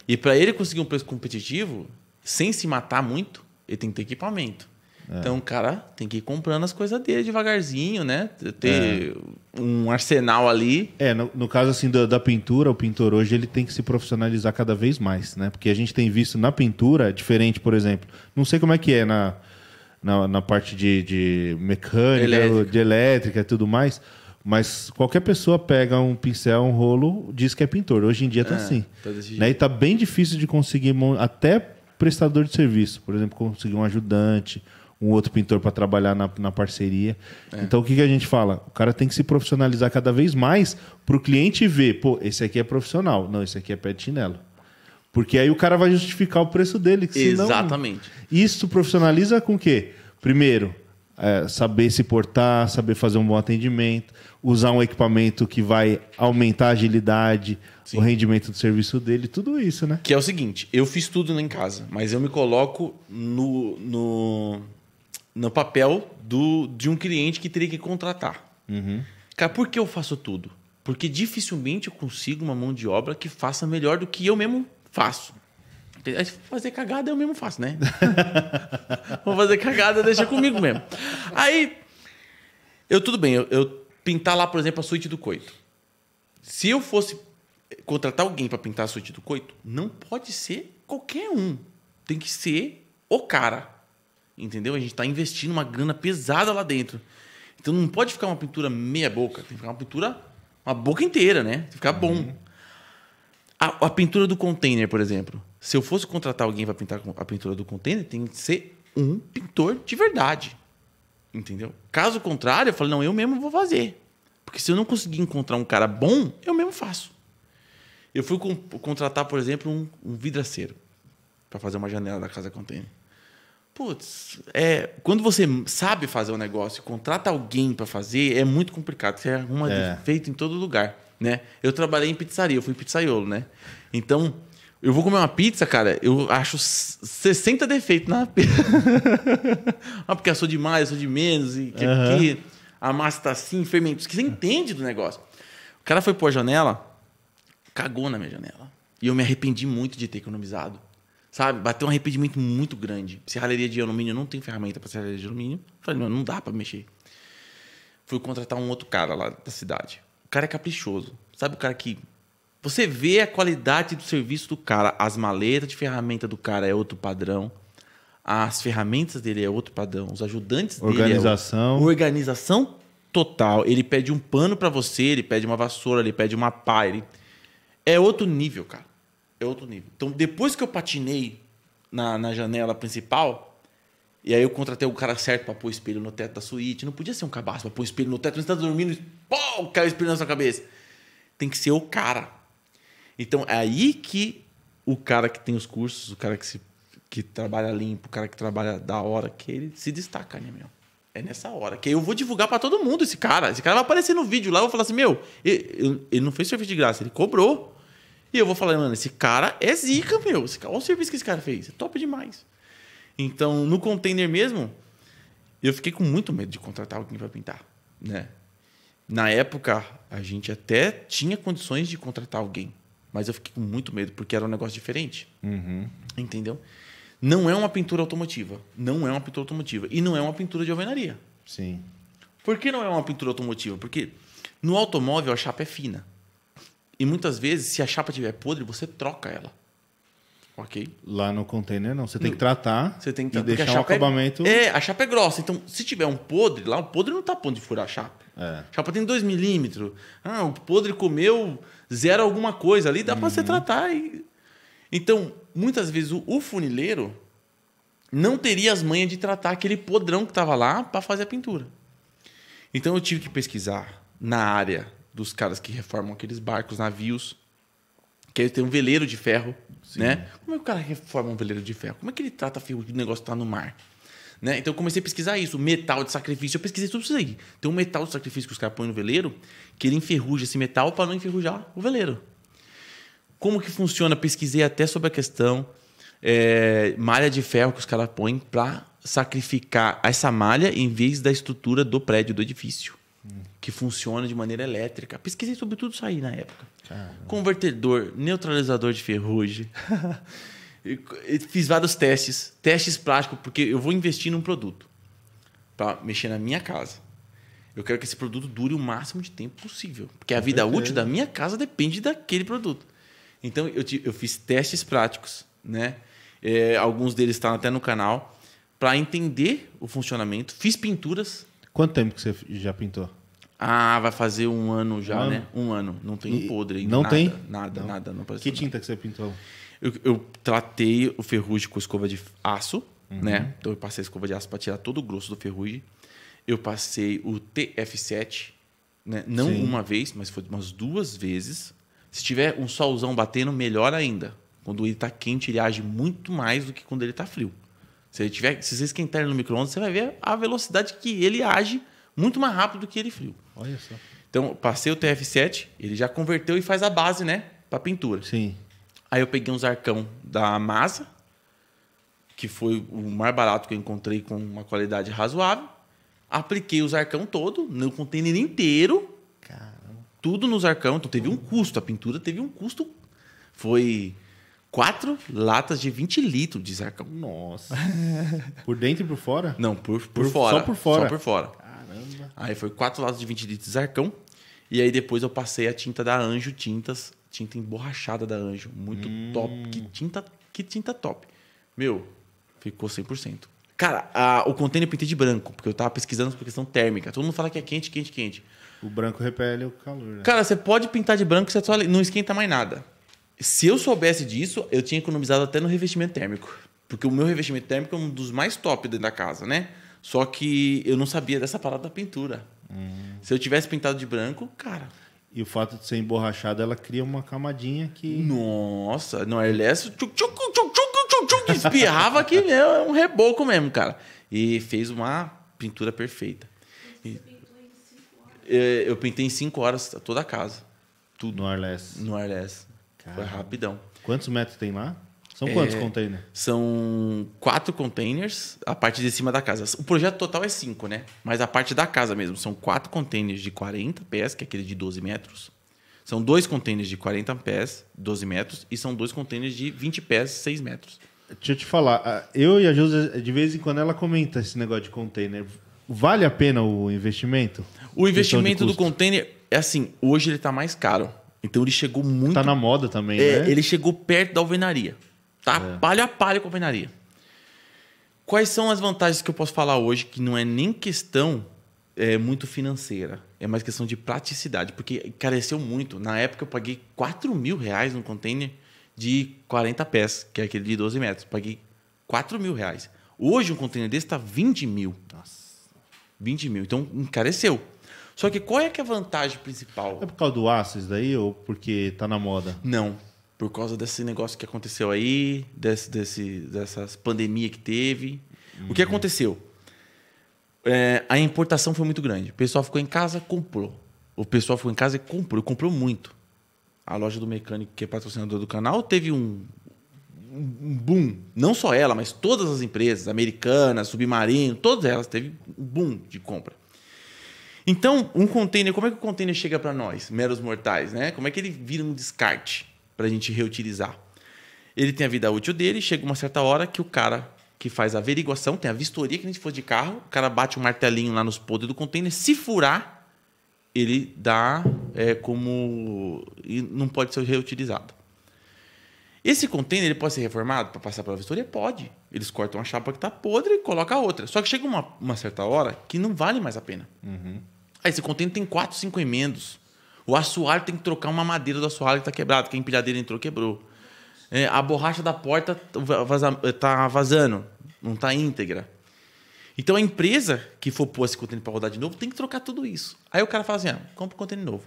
E para ele conseguir um preço competitivo, sem se matar muito, ele tem que ter equipamento. É. Então, o cara tem que ir comprando as coisas dele devagarzinho, né? Ter é. um arsenal ali. É, no, no caso assim da, da, pintura, o pintor hoje ele tem que se profissionalizar cada vez mais, né? Porque a gente tem visto na pintura, diferente, por exemplo, não sei como é que é na, na, na parte de, de mecânica, elétrica. de elétrica e tudo mais, mas qualquer pessoa pega um pincel, um rolo, diz que é pintor. Hoje em dia tá é, assim. Tá né? E tá bem difícil de conseguir até prestador de serviço, por exemplo, conseguir um ajudante, um outro pintor para trabalhar na, na parceria. É. Então o que, que a gente fala? O cara tem que se profissionalizar cada vez mais para o cliente ver, pô, esse aqui é profissional, não, esse aqui é pé de chinelo. Porque aí o cara vai justificar o preço dele. Senão, Exatamente. Isso profissionaliza com o quê? Primeiro, é, saber se portar, saber fazer um bom atendimento, usar um equipamento que vai aumentar a agilidade, Sim. o rendimento do serviço dele, tudo isso, né? Que é o seguinte, eu fiz tudo em casa, mas eu me coloco no, no no papel do, de um cliente que teria que contratar. Uhum. Cara, por que eu faço tudo? Porque dificilmente eu consigo uma mão de obra que faça melhor do que eu mesmo faço. Fazer cagada eu mesmo faço, né? Vou fazer cagada, deixa comigo mesmo. Aí, eu tudo bem, eu, eu pintar lá, por exemplo, a suíte do coito. Se eu fosse contratar alguém para pintar a suíte do coito, não pode ser qualquer um. Tem que ser o cara. Entendeu? A gente está investindo uma grana pesada lá dentro. Então não pode ficar uma pintura meia boca, tem que ficar uma pintura uma boca inteira, né? Tem que ficar uhum. bom. A, a, pintura do container, por exemplo. Se eu fosse contratar alguém para pintar a pintura do container, tem que ser um pintor de verdade. Entendeu? Caso contrário, eu falo, não, eu mesmo vou fazer. Porque se eu não conseguir encontrar um cara bom, eu mesmo faço. Eu fui com, contratar, por exemplo, um, um vidraceiro para fazer uma janela da casa container. Putz, é, quando você sabe fazer um negócio, contrata alguém para fazer, é muito complicado. Você arruma é. defeito em todo lugar, né? Eu trabalhei em pizzaria, eu fui pizzaiolo, né? Então, eu vou comer uma pizza, cara, eu acho 60 defeitos na pizza. ah, porque sou demais, sou de menos, e que, uhum. que a massa tá assim, fermento. você entende do negócio. O cara foi pôr a janela, cagou na minha janela. E eu me arrependi muito de ter economizado. Sabe? Bateu um arrependimento muito grande. Serralheria de alumínio, não tem ferramenta para serralheria de alumínio. Falei, não, não dá para mexer. Fui contratar um outro cara lá da cidade. O cara é caprichoso. Sabe o cara que você vê a qualidade do serviço do cara. As maletas de ferramenta do cara é outro padrão. As ferramentas dele é outro padrão. Os ajudantes é organização. dele. Organização. É organização total. Ele pede um pano para você, ele pede uma vassoura, ele pede uma pá. Ele... É outro nível, cara é outro nível. Então, depois que eu patinei na, na janela principal, e aí eu contratei o cara certo pra pôr espelho no teto da suíte. Não podia ser um cabaço pra pôr espelho no teto. Você tá dormindo e pô, caiu o espelho na sua cabeça. Tem que ser o cara. Então, é aí que o cara que tem os cursos, o cara que, se, que trabalha limpo, o cara que trabalha da hora, que ele se destaca, né, meu? É nessa hora. Que eu vou divulgar para todo mundo esse cara. Esse cara vai aparecer no vídeo lá. Eu vou falar assim, meu, ele, ele não fez serviço de graça, ele cobrou. E eu vou falar, mano, esse cara é zica, meu. Esse cara, olha o serviço que esse cara fez. É top demais. Então, no container mesmo, eu fiquei com muito medo de contratar alguém para pintar, né? Na época, a gente até tinha condições de contratar alguém. Mas eu fiquei com muito medo, porque era um negócio diferente. Uhum. Entendeu? Não é uma pintura automotiva. Não é uma pintura automotiva. E não é uma pintura de alvenaria. Sim. Por que não é uma pintura automotiva? Porque no automóvel a chapa é fina. E muitas vezes, se a chapa tiver podre, você troca ela. Ok? Lá no container não. Você tem que tratar você tem que e deixar o é- acabamento... É... é, a chapa é grossa. Então, se tiver um podre lá, o podre não está ponto de furar a chapa. É. A chapa tem 2 milímetros. Ah, o podre comeu zero alguma coisa ali. Dá uhum. para você tratar. E... Então, muitas vezes, o, o funileiro não teria as manhas de tratar aquele podrão que estava lá para fazer a pintura. Então, eu tive que pesquisar na área dos caras que reformam aqueles barcos, navios. Que aí tem um veleiro de ferro, Sim. né? Como é que o cara reforma um veleiro de ferro? Como é que ele trata ferro de negócio que tá no mar? Né? Então eu comecei a pesquisar isso, metal de sacrifício. Eu pesquisei tudo isso aí. Tem um metal de sacrifício que os caras põem no veleiro, que ele enferruja esse metal para não enferrujar o veleiro. Como que funciona? Pesquisei até sobre a questão é, malha de ferro que os caras põem para sacrificar essa malha em vez da estrutura do prédio, do edifício que funciona de maneira elétrica. Pesquisei sobre tudo isso aí na época. Caramba. Convertedor, neutralizador de ferrugem. Fiz vários testes, testes práticos porque eu vou investir num produto para mexer na minha casa. Eu quero que esse produto dure o máximo de tempo possível, porque a vida útil da minha casa depende daquele produto. Então eu, eu fiz testes práticos, né? É, alguns deles estão tá até no canal para entender o funcionamento. Fiz pinturas. Quanto tempo que você já pintou? Ah, vai fazer um ano já, um né? ano. né? Um ano. Não tem e podre. Não nada, tem? Nada, não. nada. Não que tinta nada. que você pintou? Eu, eu, tratei o ferrugem com escova de aço, uhum. né? Então eu passei a escova de aço para tirar todo o grosso do ferrugem. Eu passei o TF7, né? Não Sim. uma vez, mas foi umas duas vezes. Se tiver um solzão batendo, melhor ainda. Quando ele está quente, ele age muito mais do que quando ele está frio. Se, ele tiver, se você esquentar ele no micro-ondas, você vai ver a velocidade que ele age muito mais rápido do que ele frio. Olha só. Então, passei o TF7, ele já converteu e faz a base, né? Pra pintura. Sim. Aí eu peguei uns arcão da Masa, que foi o mais barato que eu encontrei com uma qualidade razoável. Apliquei os arcão todo, no container inteiro. Caramba. Tudo nos arcão. Então teve um custo. A pintura teve um custo. Foi quatro latas de 20 litros de arcão. Nossa. por dentro e por fora? Não, por, por, por, fora. Só por fora. Só por fora. Caramba. Aí foi quatro lados de 20 litros de arcão. E aí depois eu passei a tinta da Anjo Tintas, tinta emborrachada da Anjo. Muito hum. top. Que tinta, que tinta top. Meu, ficou 100%. Cara, a, o container eu pintei de branco, porque eu tava pesquisando sobre questão térmica. Todo mundo fala que é quente, quente, quente. O branco repele o calor, né? Cara, você pode pintar de branco, você só não esquenta mais nada. Se eu soubesse disso, eu tinha economizado até no revestimento térmico. Porque o meu revestimento térmico é um dos mais top dentro da casa, né? Só que eu não sabia dessa parada da pintura. Uhum. Se eu tivesse pintado de branco, cara. E o fato de ser emborrachado, ela cria uma camadinha que. Nossa, no airless, tchuc, espirrava aqui é um reboco mesmo, cara. E fez uma pintura perfeita. E, é, eu pintei em cinco horas toda a casa. Tudo. No airless. No airless. Foi rapidão. Quantos metros tem lá? São quantos é, containers? São quatro containers, a parte de cima da casa. O projeto total é cinco, né? Mas a parte da casa mesmo. São quatro containers de 40 pés, que é aquele de 12 metros. São dois containers de 40 pés, 12 metros. E são dois containers de 20 pés, 6 metros. Deixa eu te falar. Eu e a Júlia, de vez em quando, ela comenta esse negócio de container. Vale a pena o investimento? O investimento do container, é assim, hoje ele está mais caro. Então ele chegou tá muito. Tá na moda também, é, né? Ele chegou perto da alvenaria. Tá? É. Palho a palho com a alvenaria. Quais são as vantagens que eu posso falar hoje que não é nem questão é, muito financeira? É mais questão de praticidade, porque careceu muito. Na época eu paguei 4 mil reais num container de 40 pés, que é aquele de 12 metros. Paguei 4 mil reais. Hoje um container desse está 20 mil. Nossa. 20 mil. Então encareceu. Só que qual é, que é a vantagem principal? É por causa do aço isso daí ou porque tá na moda? Não por causa desse negócio que aconteceu aí, desse, desse, dessas pandemia que teve. Uhum. O que uhum. aconteceu? É, a importação foi muito grande. O pessoal ficou em casa, comprou. O pessoal ficou em casa e comprou, comprou muito. A loja do mecânico, que é patrocinador do canal, teve um, um boom. Não só ela, mas todas as empresas, americanas, submarino, todas elas teve um boom de compra. Então, um container, como é que o container chega para nós, meros mortais, né? Como é que ele vira um descarte? para a gente reutilizar. Ele tem a vida útil dele, chega uma certa hora que o cara que faz a averiguação, tem a vistoria que a gente for de carro, o cara bate o um martelinho lá nos podres do container, se furar, ele dá é, como. e não pode ser reutilizado. Esse container ele pode ser reformado para passar pela vistoria? Pode. Eles cortam a chapa que está podre e colocam outra. Só que chega uma, uma, certa hora que não vale mais a pena. Uhum. Aí ah, esse container tem quatro, cinco emendos. O assoalho tem que trocar uma madeira do assoalho que está quebrado, que a empilhadeira entrou, quebrou. É, a borracha da porta está vazando, não está íntegra. Então a empresa que for pôr esse contêiner para rodar de novo tem que trocar tudo isso. Aí o cara fala assim: ah, compra um contêiner novo.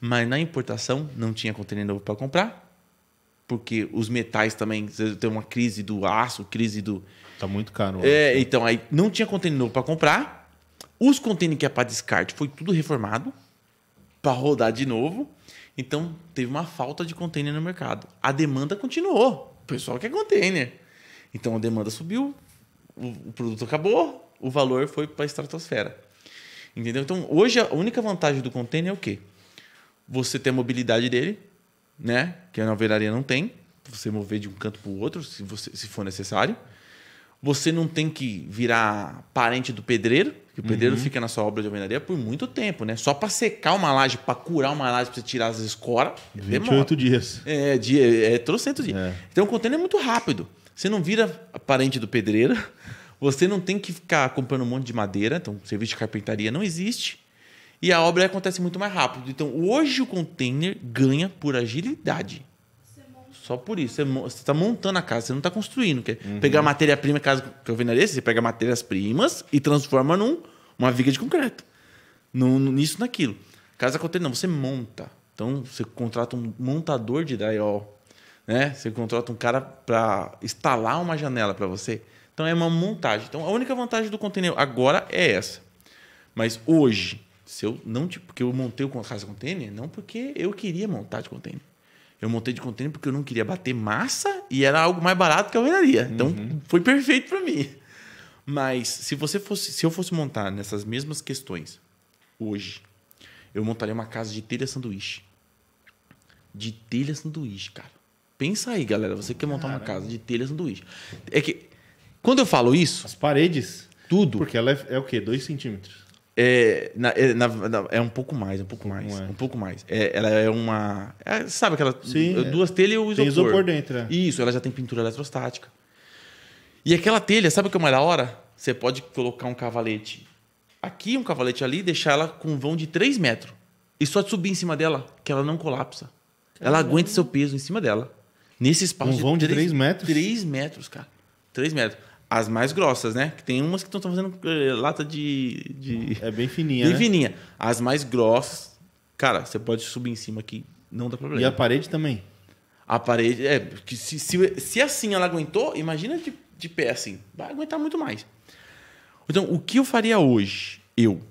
Mas na importação não tinha contêiner novo para comprar, porque os metais também tem uma crise do aço, crise do. está muito caro. Né? É, então aí não tinha contêiner novo para comprar. Os contêineres que é para descarte foi tudo reformado para rodar de novo. Então, teve uma falta de container no mercado. A demanda continuou. O pessoal quer container. Então, a demanda subiu, o produto acabou, o valor foi para a estratosfera. Entendeu? Então, hoje, a única vantagem do container é o quê? Você tem a mobilidade dele, né? Que a alvenaria não tem. Você mover de um canto para o outro, se, você, se for necessário. Você não tem que virar parente do pedreiro e o pedreiro uhum. fica na sua obra de alvenaria por muito tempo, né? Só para secar uma laje, para curar uma laje, para tirar as escoras, 28 dias. É, dia, é trocento dias. É. Então o container é muito rápido. Você não vira parente do pedreiro, você não tem que ficar comprando um monte de madeira, então serviço de carpintaria não existe. E a obra acontece muito mais rápido. Então hoje o container ganha por agilidade. Só por isso. Você está montando a casa, você não está construindo. Quer é uhum. Pegar matéria-prima, casa que eu venderia, você pega matérias-primas e transforma num uma viga de concreto. No, no, nisso, naquilo. Casa container, não, você monta. Então, você contrata um montador de drywall. Né? Você contrata um cara para instalar uma janela para você. Então, é uma montagem. Então, a única vantagem do container agora é essa. Mas hoje, se eu não. Porque eu montei uma casa container, não porque eu queria montar de container. Eu montei de container porque eu não queria bater massa e era algo mais barato que a alvenaria. Então uhum. foi perfeito para mim. Mas se você fosse, se eu fosse montar nessas mesmas questões hoje, eu montaria uma casa de telha sanduíche. De telha sanduíche, cara. Pensa aí, galera. Você quer montar Caramba. uma casa de telha sanduíche. É que. Quando eu falo isso. As paredes. Tudo. Porque ela é, é o quê? 2 centímetros. É, na, é, na, na, é um pouco mais, um pouco mais. Um pouco mais. É, ela é uma. É, sabe aquela. Sim, é. duas telhas e o isopor. Tem isopor dentro. É. Isso, ela já tem pintura eletrostática. E aquela telha, sabe o que é mais da hora? Você pode colocar um cavalete aqui, um cavalete ali, deixar ela com um vão de 3 metros. E só subir em cima dela, que ela não colapsa. Caramba. Ela aguenta seu peso em cima dela. Nesse espaço um vão de 3 metros? 3 metros, cara. 3 metros. As mais grossas, né? Que tem umas que estão fazendo eh, lata de, de. É bem fininha. Bem né? fininha. As mais grossas, cara, você pode subir em cima aqui, não dá problema. E a parede também? A parede, é. Que se, se, se assim ela aguentou, imagina de, de pé assim. Vai aguentar muito mais. Então, o que eu faria hoje? Eu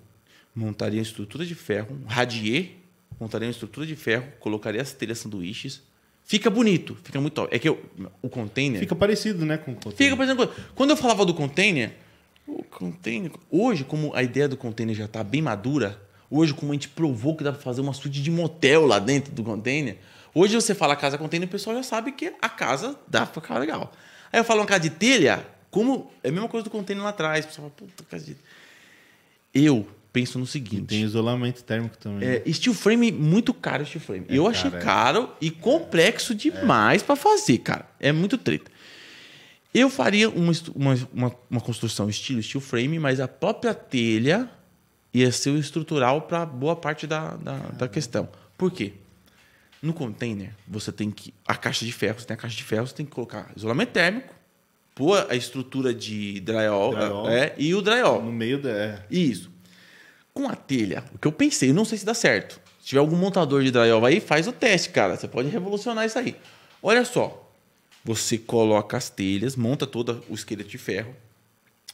montaria uma estrutura de ferro, um radier, montaria uma estrutura de ferro, colocaria as telhas sanduíches Fica bonito, fica muito top. É que eu, o container. Fica parecido, né? Com o container. Fica parecido Quando eu falava do container, o container. Hoje, como a ideia do container já está bem madura, hoje, como a gente provou que dá para fazer uma suíte de motel lá dentro do container, hoje você fala casa container, o pessoal já sabe que a casa dá para ficar legal. Aí eu falo uma casa de telha, como. É a mesma coisa do container lá atrás. O pessoal fala, puta, casa de. Eu penso no seguinte. E tem isolamento térmico também. É, né? steel frame muito caro, steel frame. É, eu cara, achei caro é. e complexo é. demais é. para fazer, cara. É muito treta. Eu faria uma, uma, uma, construção estilo steel frame, mas a própria telha ia ser o estrutural para boa parte da, da, ah, da questão. Por quê? No container, você tem que. A caixa de ferro, você tem a caixa de ferro, você tem que colocar isolamento térmico, pôr a estrutura de drywall, drywall. É, e o drywall. No meio da. É. Isso com a telha, o que eu pensei, eu não sei se dá certo. Se tiver algum montador de drywall aí, faz o teste, cara. Você pode revolucionar isso aí. Olha só. Você coloca as telhas, monta todo o esqueleto de ferro,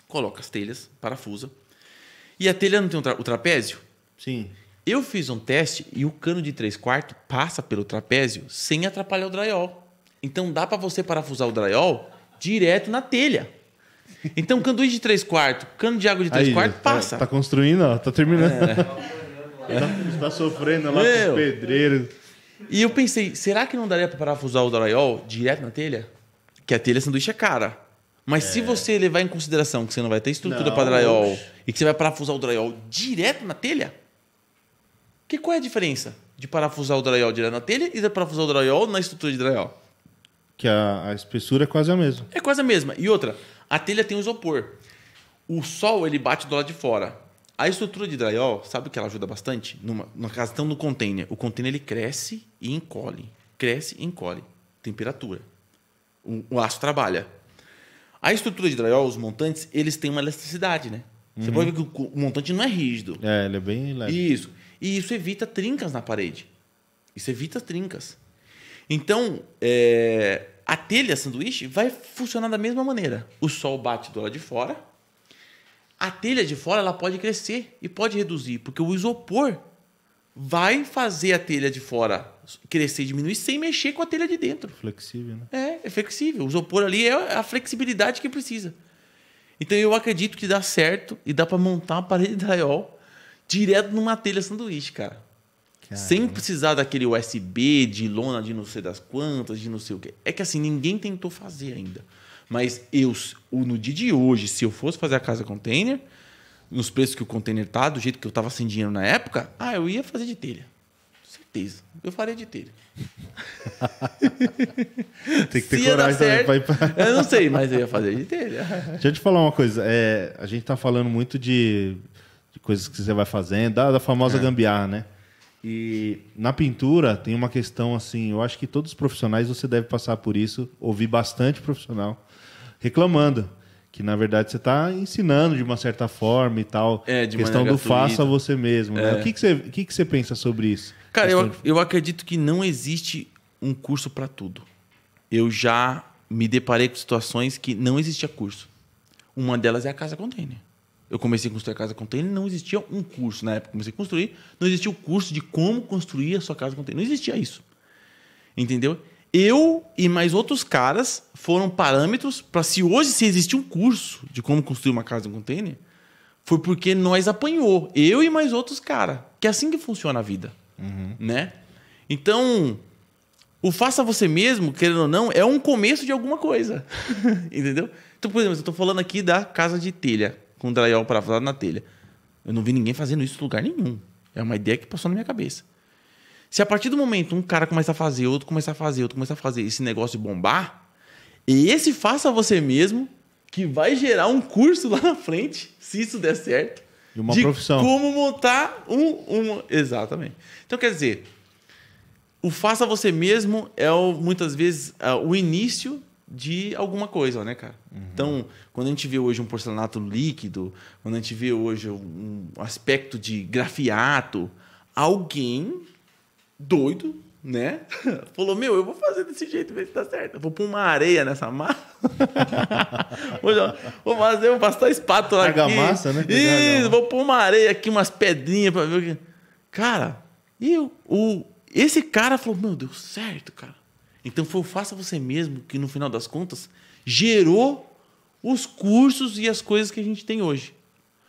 coloca as telhas, parafusa. E a telha não tem tra o trapézio? Sim. Eu fiz um teste e o cano de 3 quartos passa pelo trapézio sem atrapalhar o drywall. Então dá para você parafusar o drywall direto na telha. Então, cano de 3 quartos, cano de água de 3 quartos, tá, passa. Tá, tá, construindo, ó, tá terminando. É. Tá, tá, sofrendo lá Meu. com o pedreiro. E eu pensei, será que não daria para parafusar o drywall direto na telha? Que a telha sanduíche é cara. Mas é. se você levar em consideração que você não vai ter estrutura para drywall e que você vai parafusar o drywall direto na telha, que qual é a diferença de parafusar o drywall direto na telha e de parafusar o drywall na estrutura de drywall? Que a, a espessura é quase a mesma. É quase a mesma. E outra, a telha tem um isopor. O sol ele bate do lado de fora. A estrutura de drywall, sabe o que ela ajuda bastante? Numa, na casa então no container, o container ele cresce e encolhe, cresce e encolhe. Temperatura. O, o aço trabalha. A estrutura de drywall, os montantes, eles têm uma elasticidade, né? Você uhum. pode ver que o, o montante não é rígido. É, ele é bem leve. Isso. E isso evita trincas na parede. Isso evita trincas. Então, é, a telha sanduíche vai funcionar da mesma maneira. O sol bate do lado de fora. A telha de fora ela pode crescer e pode reduzir, porque o isopor vai fazer a telha de fora crescer e diminuir sem mexer com a telha de dentro. Flexível, né? É, é flexível. O isopor ali é a flexibilidade que precisa. Então eu acredito que dá certo e dá para montar uma parede de drywall direto numa telha sanduíche, cara sem precisar daquele USB, de lona, de não sei das quantas, de não sei o quê. É que assim, ninguém tentou fazer ainda. Mas eu, no dia de hoje, se eu fosse fazer a casa container, nos preços que o container tá, do jeito que eu tava sem dinheiro na época, ah, eu ia fazer de telha. Certeza. Eu faria de telha. Tem que ter se coragem certo, também pra ir pra... Eu não sei, mas eu ia fazer de telha. Deixa eu te falar uma coisa. É, a gente tá falando muito de, de coisas que você vai fazendo, da, da famosa é. gambiarra, né? E na pintura tem uma questão assim, eu acho que todos os profissionais você deve passar por isso, ouvir bastante profissional reclamando que na verdade você está ensinando de uma certa forma e tal. É, de questão do gratuita. faça você mesmo. Né? É. Né? O que, que, você, o que, que você pensa sobre isso? Cara, eu, de... eu acredito que não existe um curso para tudo. Eu já me deparei com situações que não existia curso. Uma delas é a casa container. Eu comecei a construir a casa container, não existia um curso na época. Comecei a construir, não existia o um curso de como construir a sua casa container. Não existia isso. Entendeu? Eu e mais outros caras foram parâmetros para se hoje se existir um curso de como construir uma casa container, foi porque nós apanhou. Eu e mais outros caras. Que é assim que funciona a vida. Uhum. Né? Então, o faça você mesmo, querendo ou não, é um começo de alguma coisa. Entendeu? Então, por exemplo, eu estou falando aqui da casa de telha com o drywall parafusado na telha. Eu não vi ninguém fazendo isso em lugar nenhum. É uma ideia que passou na minha cabeça. Se a partir do momento um cara começa a fazer, outro começa a fazer, outro começa a fazer, esse negócio bombar, e esse faça você mesmo, que vai gerar um curso lá na frente, se isso der certo, de uma de profissão. Como montar um, um. Exatamente. Então, quer dizer, o faça você mesmo é o, muitas vezes é o início de alguma coisa, né, cara? Uhum. Então, quando a gente vê hoje um porcelanato líquido, quando a gente vê hoje um aspecto de grafiato, alguém doido, né? Falou, meu, eu vou fazer desse jeito, ver se tá certo. Eu vou pôr uma areia nessa massa. vou fazer, vou passar a espátula Carga aqui. massa, né? Isso, vou pôr uma areia aqui, umas pedrinhas pra ver o que... Cara, e o, o, esse cara falou, meu, deu certo, cara. Então foi o faça você mesmo que no final das contas gerou os cursos e as coisas que a gente tem hoje.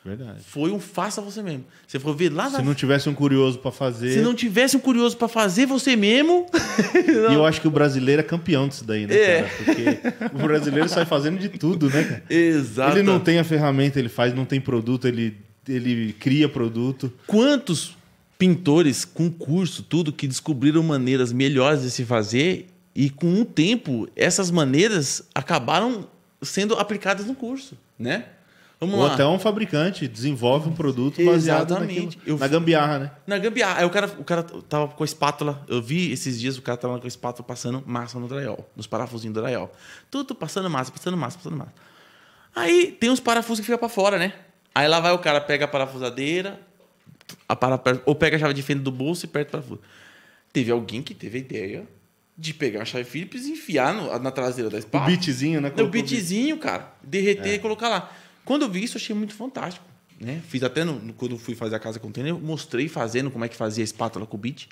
Verdade. Foi um faça você mesmo. Você foi ver lá Se não tivesse um curioso para fazer. Se não tivesse um curioso para fazer você mesmo. e eu acho que o brasileiro é campeão disso daí, né, é. cara? Porque o brasileiro sai fazendo de tudo, né, Exato. Ele não tem a ferramenta, ele faz, não tem produto, ele, ele cria produto. Quantos pintores com curso, tudo, que descobriram maneiras melhores de se fazer e com o tempo, essas maneiras acabaram sendo aplicadas no curso, né? Vamos Ou lá. até um fabricante desenvolve um produto baseado Exatamente. Naquilo, na gambiarra, né? Na gambiarra. Aí o cara, o cara tava com a espátula. Eu vi esses dias o cara tava com a espátula passando massa no drywall, nos parafusinhos do drywall. Tudo passando massa, passando massa, passando massa. Aí tem uns parafusos que ficam para fora, né? Aí lá vai o cara, pega a parafusadeira, a para... ou pega a chave de fenda do bolso e aperta o parafuso. Teve alguém que teve a ideia de pegar a chave Phillips e enfiar no, na traseira da espada. O bitzinho, né? Colocou o bitzinho, cara. Derreter é. e colocar lá. Quando eu vi isso, achei muito fantástico. Né? Fiz até no, quando fui fazer a casa container, eu mostrei fazendo como é que fazia a espátula com o bit.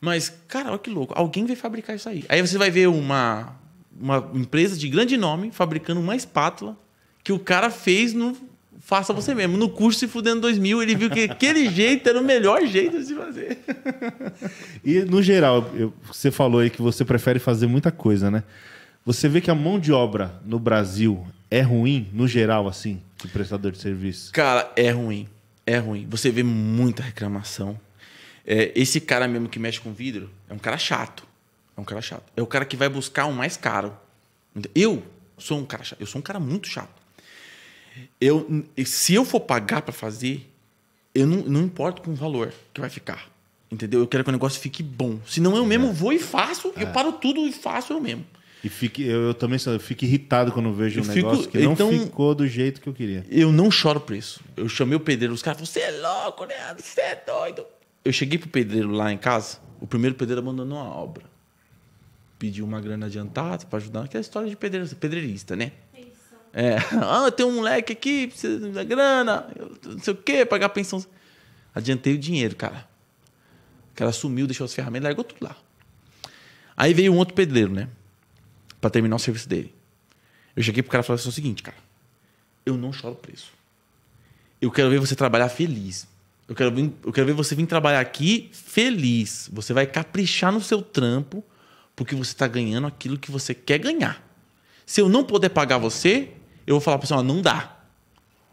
Mas, cara, olha que louco. Alguém vai fabricar isso aí. Aí você vai ver uma, uma empresa de grande nome fabricando uma espátula que o cara fez no, faça você mesmo. No curso se fudendo 2000, ele viu que aquele jeito era o melhor jeito de se fazer. e no geral, eu, você falou aí que você prefere fazer muita coisa, né? Você vê que a mão de obra no Brasil é ruim, no geral, assim, de prestador de serviço? Cara, é ruim. É ruim. Você vê muita reclamação. É, esse cara mesmo que mexe com vidro é um cara chato. É um cara chato. É o cara que vai buscar o mais caro. Eu sou um cara chato. Eu sou um cara muito chato. Eu, se eu for pagar para fazer, eu não, não importo com o valor que vai ficar. Entendeu? Eu quero que o negócio fique bom. Senão eu é. mesmo vou e faço, é. eu paro tudo e faço eu mesmo. E fique, eu, eu também eu fico irritado quando vejo eu um fico, negócio que então, não ficou do jeito que eu queria. Eu não choro por isso. Eu chamei o pedreiro, os caras você é louco, né? você é doido. Eu cheguei pro pedreiro lá em casa, o primeiro pedreiro abandonou a obra. Pediu uma grana adiantada para ajudar, aquela história de pedreiro, pedreirista, né? É, ah, tem um moleque aqui, precisa da grana, não sei o quê, pagar pensão. Adiantei o dinheiro, cara. O cara sumiu, deixou as ferramentas, largou tudo lá. Aí veio um outro pedreiro, né? Pra terminar o serviço dele. Eu cheguei pro cara e falei assim, é o seguinte, cara. Eu não choro preço. Eu quero ver você trabalhar feliz. Eu quero, vir, eu quero ver você vir trabalhar aqui feliz. Você vai caprichar no seu trampo, porque você tá ganhando aquilo que você quer ganhar. Se eu não puder pagar você, eu vou falar pra você, ó, não dá.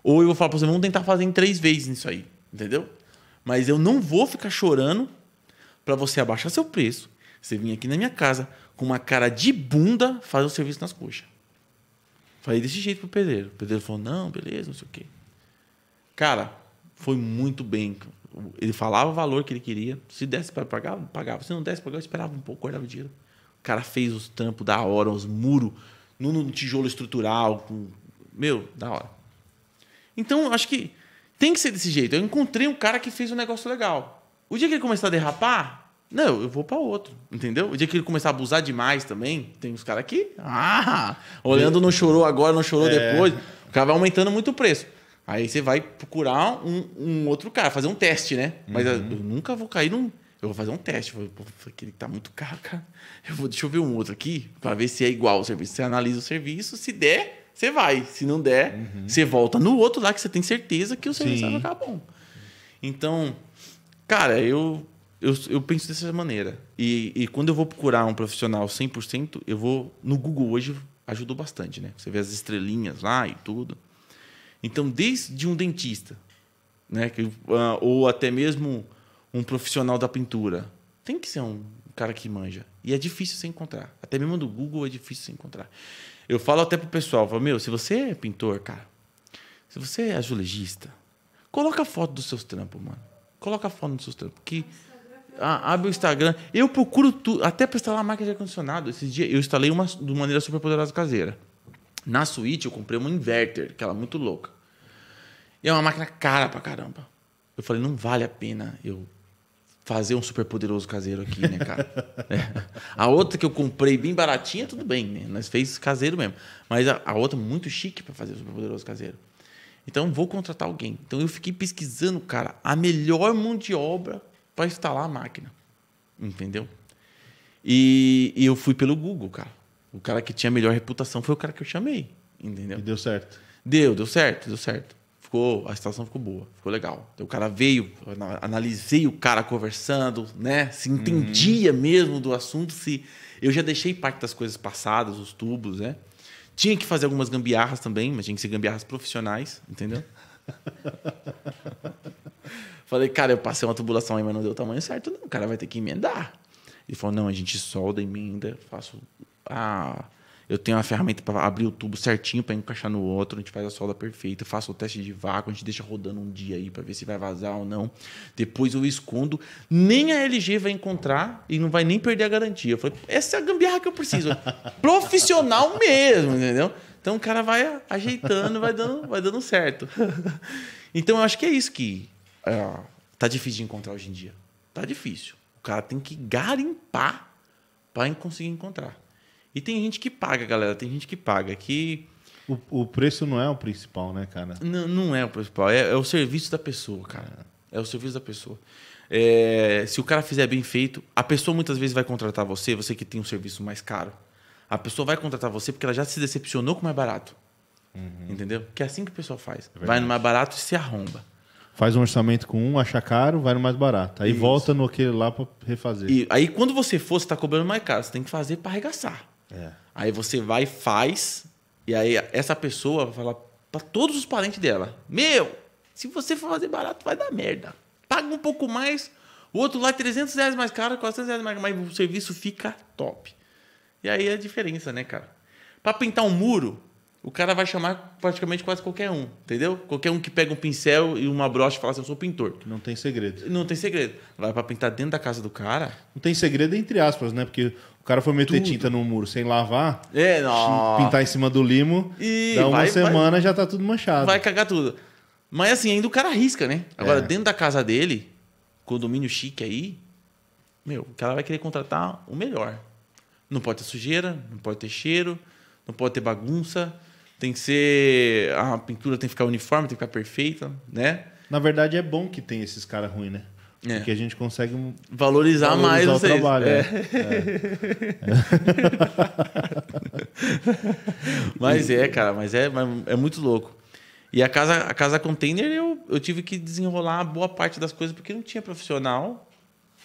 Ou eu vou falar pra você, vamos tentar fazer em três vezes isso aí, entendeu? Mas eu não vou ficar chorando para você abaixar seu preço, você vir aqui na minha casa com uma cara de bunda fazer o serviço nas coxas. Falei desse jeito pro pedreiro. O pedreiro falou, não, beleza, não sei o quê. Cara, foi muito bem. Ele falava o valor que ele queria. Se desse para pagar, pagava. Se não desse para pagar, eu esperava um pouco, guardava o dinheiro. O cara fez os trampos da hora, os muros, no, no tijolo estrutural, com meu, da hora. Então, acho que tem que ser desse jeito. Eu encontrei um cara que fez um negócio legal. O dia que ele começar a derrapar, não, eu vou para outro, entendeu? O dia que ele começar a abusar demais também, tem uns caras que, ah, olhando não chorou agora, não chorou é. depois, o cara vai aumentando muito o preço. Aí você vai procurar um, um outro cara, fazer um teste, né? Mas eu, uhum. eu nunca vou cair num. Eu vou fazer um teste. Eu vou, pô, aquele tá muito caro, cara. Eu vou, deixa eu ver um outro aqui, para ver se é igual o serviço. Você analisa o serviço, se der, você vai. Se não der, uhum. você volta no outro lá que você tem certeza que o serviço Sim. vai ficar bom. Então, cara, eu, eu, eu penso dessa maneira. E, e quando eu vou procurar um profissional 100%, eu vou. No Google hoje ajudou bastante, né? Você vê as estrelinhas lá e tudo. Então, desde um dentista, né? Que, ah, ou até mesmo um profissional da pintura. Tem que ser um cara que manja. E é difícil se encontrar. Até mesmo do Google é difícil se encontrar. Eu falo até pro pessoal, falo, meu, se você é pintor, cara, se você é azulejista, coloca foto dos seus trampos, mano. Coloca foto dos seus trampos. Que ah, abre o Instagram. Eu procuro tudo, até para instalar a máquina de ar-condicionado. Esses dias eu instalei uma de maneira super poderosa caseira. Na suíte eu comprei uma inverter, que ela é muito louca. E é uma máquina cara pra caramba. Eu falei, não vale a pena eu fazer um super poderoso caseiro aqui, né, cara? é. A outra que eu comprei bem baratinha, tudo bem, né? Nós fez caseiro mesmo. Mas a, a outra muito chique para fazer um super poderoso caseiro. Então vou contratar alguém. Então eu fiquei pesquisando, cara, a melhor mão de obra para instalar a máquina. Entendeu? E, e, eu fui pelo Google, cara. O cara que tinha a melhor reputação foi o cara que eu chamei. Entendeu? E deu certo. Deu, deu certo, deu certo ficou, a situação ficou boa, ficou legal. Então, o cara veio, analisei o cara conversando, né? Se entendia uhum. mesmo do assunto, se eu já deixei parte das coisas passadas, os tubos, né? Tinha que fazer algumas gambiarras também, mas tinha que ser gambiarras profissionais, entendeu? Falei, cara, eu passei uma tubulação aí, mas não deu o tamanho certo, não. O cara vai ter que emendar. Ele falou, não, a gente solda, emenda, faço a eu tenho uma ferramenta para abrir o tubo certinho para encaixar no outro. A gente faz a solda perfeita, faço o teste de vácuo, a gente deixa rodando um dia aí para ver se vai vazar ou não. Depois eu escondo. Nem a LG vai encontrar e não vai nem perder a garantia. Eu falei, essa é a gambiarra que eu preciso. Profissional mesmo, entendeu? Então o cara vai ajeitando, vai dando, vai dando certo. então eu acho que é isso que é, tá difícil de encontrar hoje em dia. Tá difícil. O cara tem que garimpar para conseguir encontrar. E tem gente que paga, galera. Tem gente que paga. Que. O, o preço não é o principal, né, cara? Não, não é o principal. É, é o serviço da pessoa, cara. É, o serviço da pessoa. É, se o cara fizer bem feito, a pessoa muitas vezes vai contratar você, você que tem um serviço mais caro. A pessoa vai contratar você porque ela já se decepcionou com o mais barato. Uhum. Entendeu? Que é assim que o pessoal faz. É vai no mais barato e se arromba. Faz um orçamento com um, acha caro, vai no mais barato. Aí Isso. volta no aquele lá para refazer. E aí quando você for, você tá cobrando mais caro, você tem que fazer para arregaçar. É. Aí você vai e faz, e aí essa pessoa vai falar para todos os parentes dela: Meu, se você for fazer barato, vai dar merda. Paga um pouco mais, o outro lá é 300 reais mais caro, 400 reais mais caro, mas o serviço fica top. E aí é a diferença, né, cara? Para pintar um muro, o cara vai chamar praticamente quase qualquer um, entendeu? Qualquer um que pega um pincel e uma brocha e fala assim, eu sou pintor. Não tem segredo. Não tem segredo. Vai para pintar dentro da casa do cara. Não tem segredo entre aspas, né? Porque o cara foi meter tudo. tinta no muro sem lavar, é, pintar em cima do limo, e dá uma vai, semana vai, já tá tudo manchado. Vai cagar tudo. Mas assim, ainda o cara arrisca, né? Agora, é. dentro da casa dele, condomínio chique aí, meu, o cara vai querer contratar o melhor. Não pode ter sujeira, não pode ter cheiro, não pode ter bagunça, tem que ser. A pintura tem que ficar uniforme, tem que ficar perfeita, né? Na verdade, é bom que tem esses caras ruins, né? É. Porque a gente consegue valorizar, valorizar mais o vocês. trabalho. É. É. mas é, cara, mas é, é muito louco. E a casa, a casa container, eu, eu tive que desenrolar boa parte das coisas porque não tinha profissional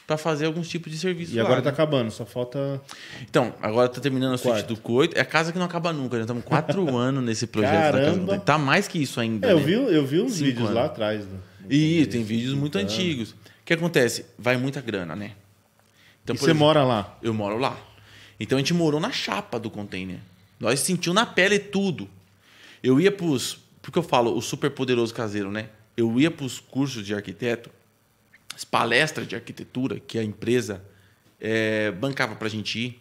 para fazer alguns tipos de serviço. E lá, agora né? tá acabando, só falta. Então, agora tá terminando a suíte do coito. É a casa que não acaba nunca, já né? estamos quatro anos nesse projeto Caramba. da casa. Tá mais que isso ainda. É, né? eu, vi, eu vi uns Cinco vídeos anos. lá atrás. Né? E tem vídeos muito então... antigos que acontece? Vai muita grana, né? Então, você exemplo, mora lá? Eu moro lá. Então a gente morou na chapa do container. Nós sentiu na pele tudo. Eu ia pros. Porque eu falo, o super poderoso caseiro, né? Eu ia pros cursos de arquiteto, as palestras de arquitetura que a empresa é, bancava pra gente ir.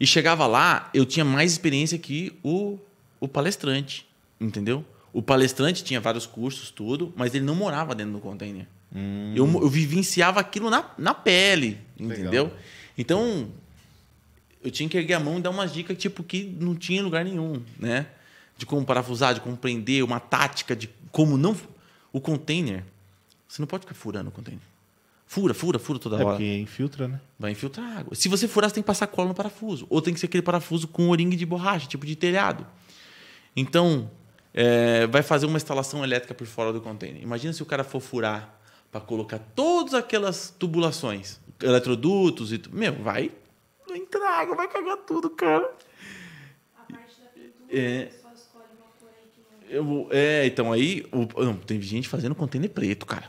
E chegava lá, eu tinha mais experiência que o, o palestrante, entendeu? O palestrante tinha vários cursos, tudo, mas ele não morava dentro do container. Hum. Eu, eu, vivenciava aquilo na, na pele, entendeu? Legal. Então, eu tinha que erguer a mão e dar umas dicas tipo, que não tinha lugar nenhum, né? De como parafusar, de compreender, uma tática de como não. O container, você não pode ficar furando o container. Fura, fura, fura toda é hora. porque infiltra, né? Vai infiltrar água. Se você furar, você tem que passar cola no parafuso. Ou tem que ser aquele parafuso com oringue de borracha, tipo de telhado. Então, é, vai fazer uma instalação elétrica por fora do container. Imagina se o cara for furar para colocar todas aquelas tubulações, eletrodutos e tudo. Meu, vai entrar água, vai cagar tudo, cara. A parte da pintura, é... escolhe uma cor aí que Eu, é, então aí... O, não, tem gente fazendo container preto, cara.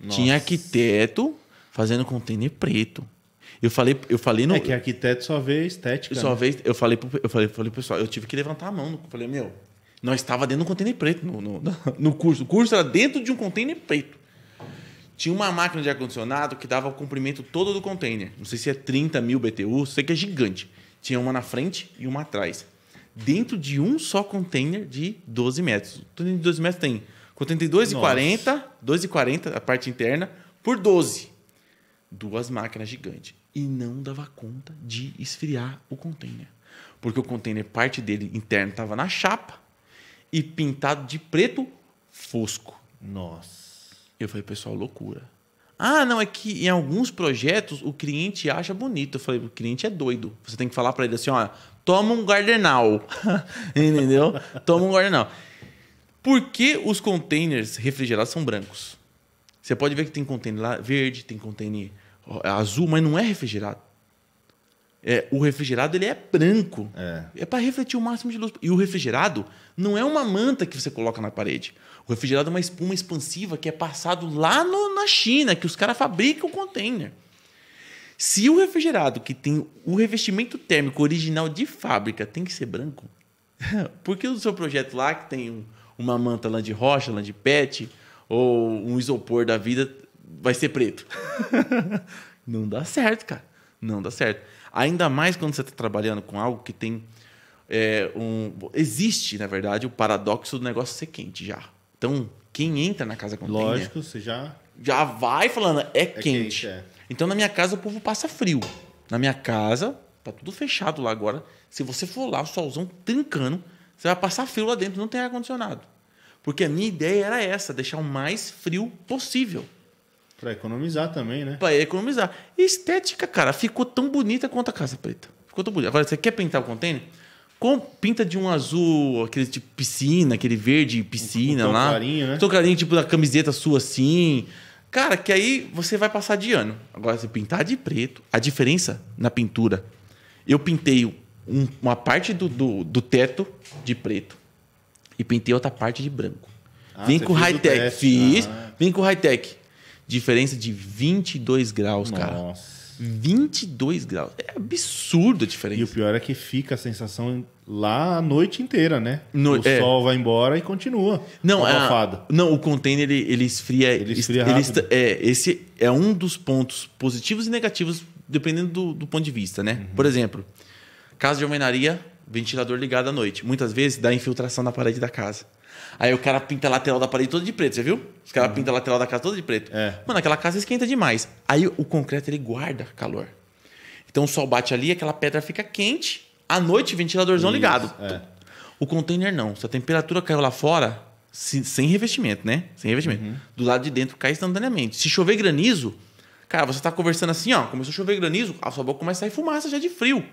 Nossa. Tinha arquiteto fazendo container preto. Eu falei, eu falei no. É que arquiteto só vê estética. Só né? vê, eu falei, eu falei, eu falei, pessoal, eu tive que levantar a mão. Eu falei, meu, nós estava dentro de um container preto no, no, no curso. O curso era dentro de um container preto. Tinha uma máquina de ar-condicionado que dava o comprimento todo do container. Não sei se é 30 mil BTU, sei que é gigante. Tinha uma na frente e uma atrás. Dentro de um só container de 12 metros. O container de 12 metros tem container de 2,40, 2,40 a parte interna, por 12. Duas máquinas gigantes. E não dava conta de esfriar o container. Porque o container, parte dele interno, estava na chapa e pintado de preto fosco. Nossa. Eu falei, pessoal, loucura. Ah, não, é que em alguns projetos o cliente acha bonito. Eu falei, o cliente é doido. Você tem que falar para ele assim, ó, toma um gardenal. Entendeu? Toma um gardenal. Por que os containers refrigerados são brancos? Você pode ver que tem container lá verde, tem container azul, mas não é refrigerado. É, o refrigerado ele é branco. É, é para refletir o máximo de luz. E o refrigerado não é uma manta que você coloca na parede. O refrigerado é uma espuma expansiva que é passado lá no, na China, que os caras fabricam o container. Se o refrigerado que tem o revestimento térmico original de fábrica tem que ser branco, por que o seu projeto lá, que tem uma manta lã de rocha, lã de pet, ou um isopor da vida, vai ser preto? Não dá certo, cara. Não dá certo. Ainda mais quando você está trabalhando com algo que tem é, um. Existe, na verdade, o paradoxo do negócio ser quente já. Então, quem entra na casa contêiner... Lógico, você já. Já vai falando, é, é quente. quente é. Então, na minha casa, o povo passa frio. Na minha casa, tá tudo fechado lá agora. Se você for lá, o solzão trincando, você vai passar frio lá dentro, não tem ar-condicionado. Porque a minha ideia era essa, deixar o mais frio possível. Para economizar também, né? Para economizar. E estética, cara, ficou tão bonita quanto a Casa Preta. Ficou tão bonita. Agora, você quer pintar o contêiner? Com, pinta de um azul, aquele tipo piscina, aquele verde piscina um, um lá. Clarinho, né? Tom clarinho, tipo da camiseta sua assim. Cara, que aí você vai passar de ano. Agora, se pintar de preto, a diferença na pintura. Eu pintei um, uma parte do, do, do, teto de preto e pintei outra parte de branco. Ah, vem com high-tech. Fiz, ah. vem com high-tech. Diferença de 22 graus, Nossa. cara. Nossa. 22 graus. É absurdo a diferença. E o pior é que fica a sensação lá a noite inteira, né? No, o é. sol vai embora e continua. Não, é não o container ele, ele esfria. Ele esfria ele, rápido. é, esse é um dos pontos positivos e negativos, dependendo do, do ponto de vista, né? Uhum. Por exemplo, casa de alvenaria, ventilador ligado à noite. Muitas vezes dá infiltração na parede da casa. Aí o cara pinta a lateral da parede toda de preto, você viu? Os caras uhum. pintam a lateral da casa toda de preto. É. Mano, aquela casa esquenta demais. Aí o concreto ele guarda calor. Então o sol bate ali, aquela pedra fica quente. À noite, ventiladorzão Isso, ligado. É. O container não. Se a temperatura caiu lá fora, sem revestimento, né? Sem revestimento. Uhum. Do lado de dentro cai instantaneamente. Se chover granizo, cara, você tá conversando assim, ó, começou a chover granizo, a sua boca começa a sair fumaça já de frio.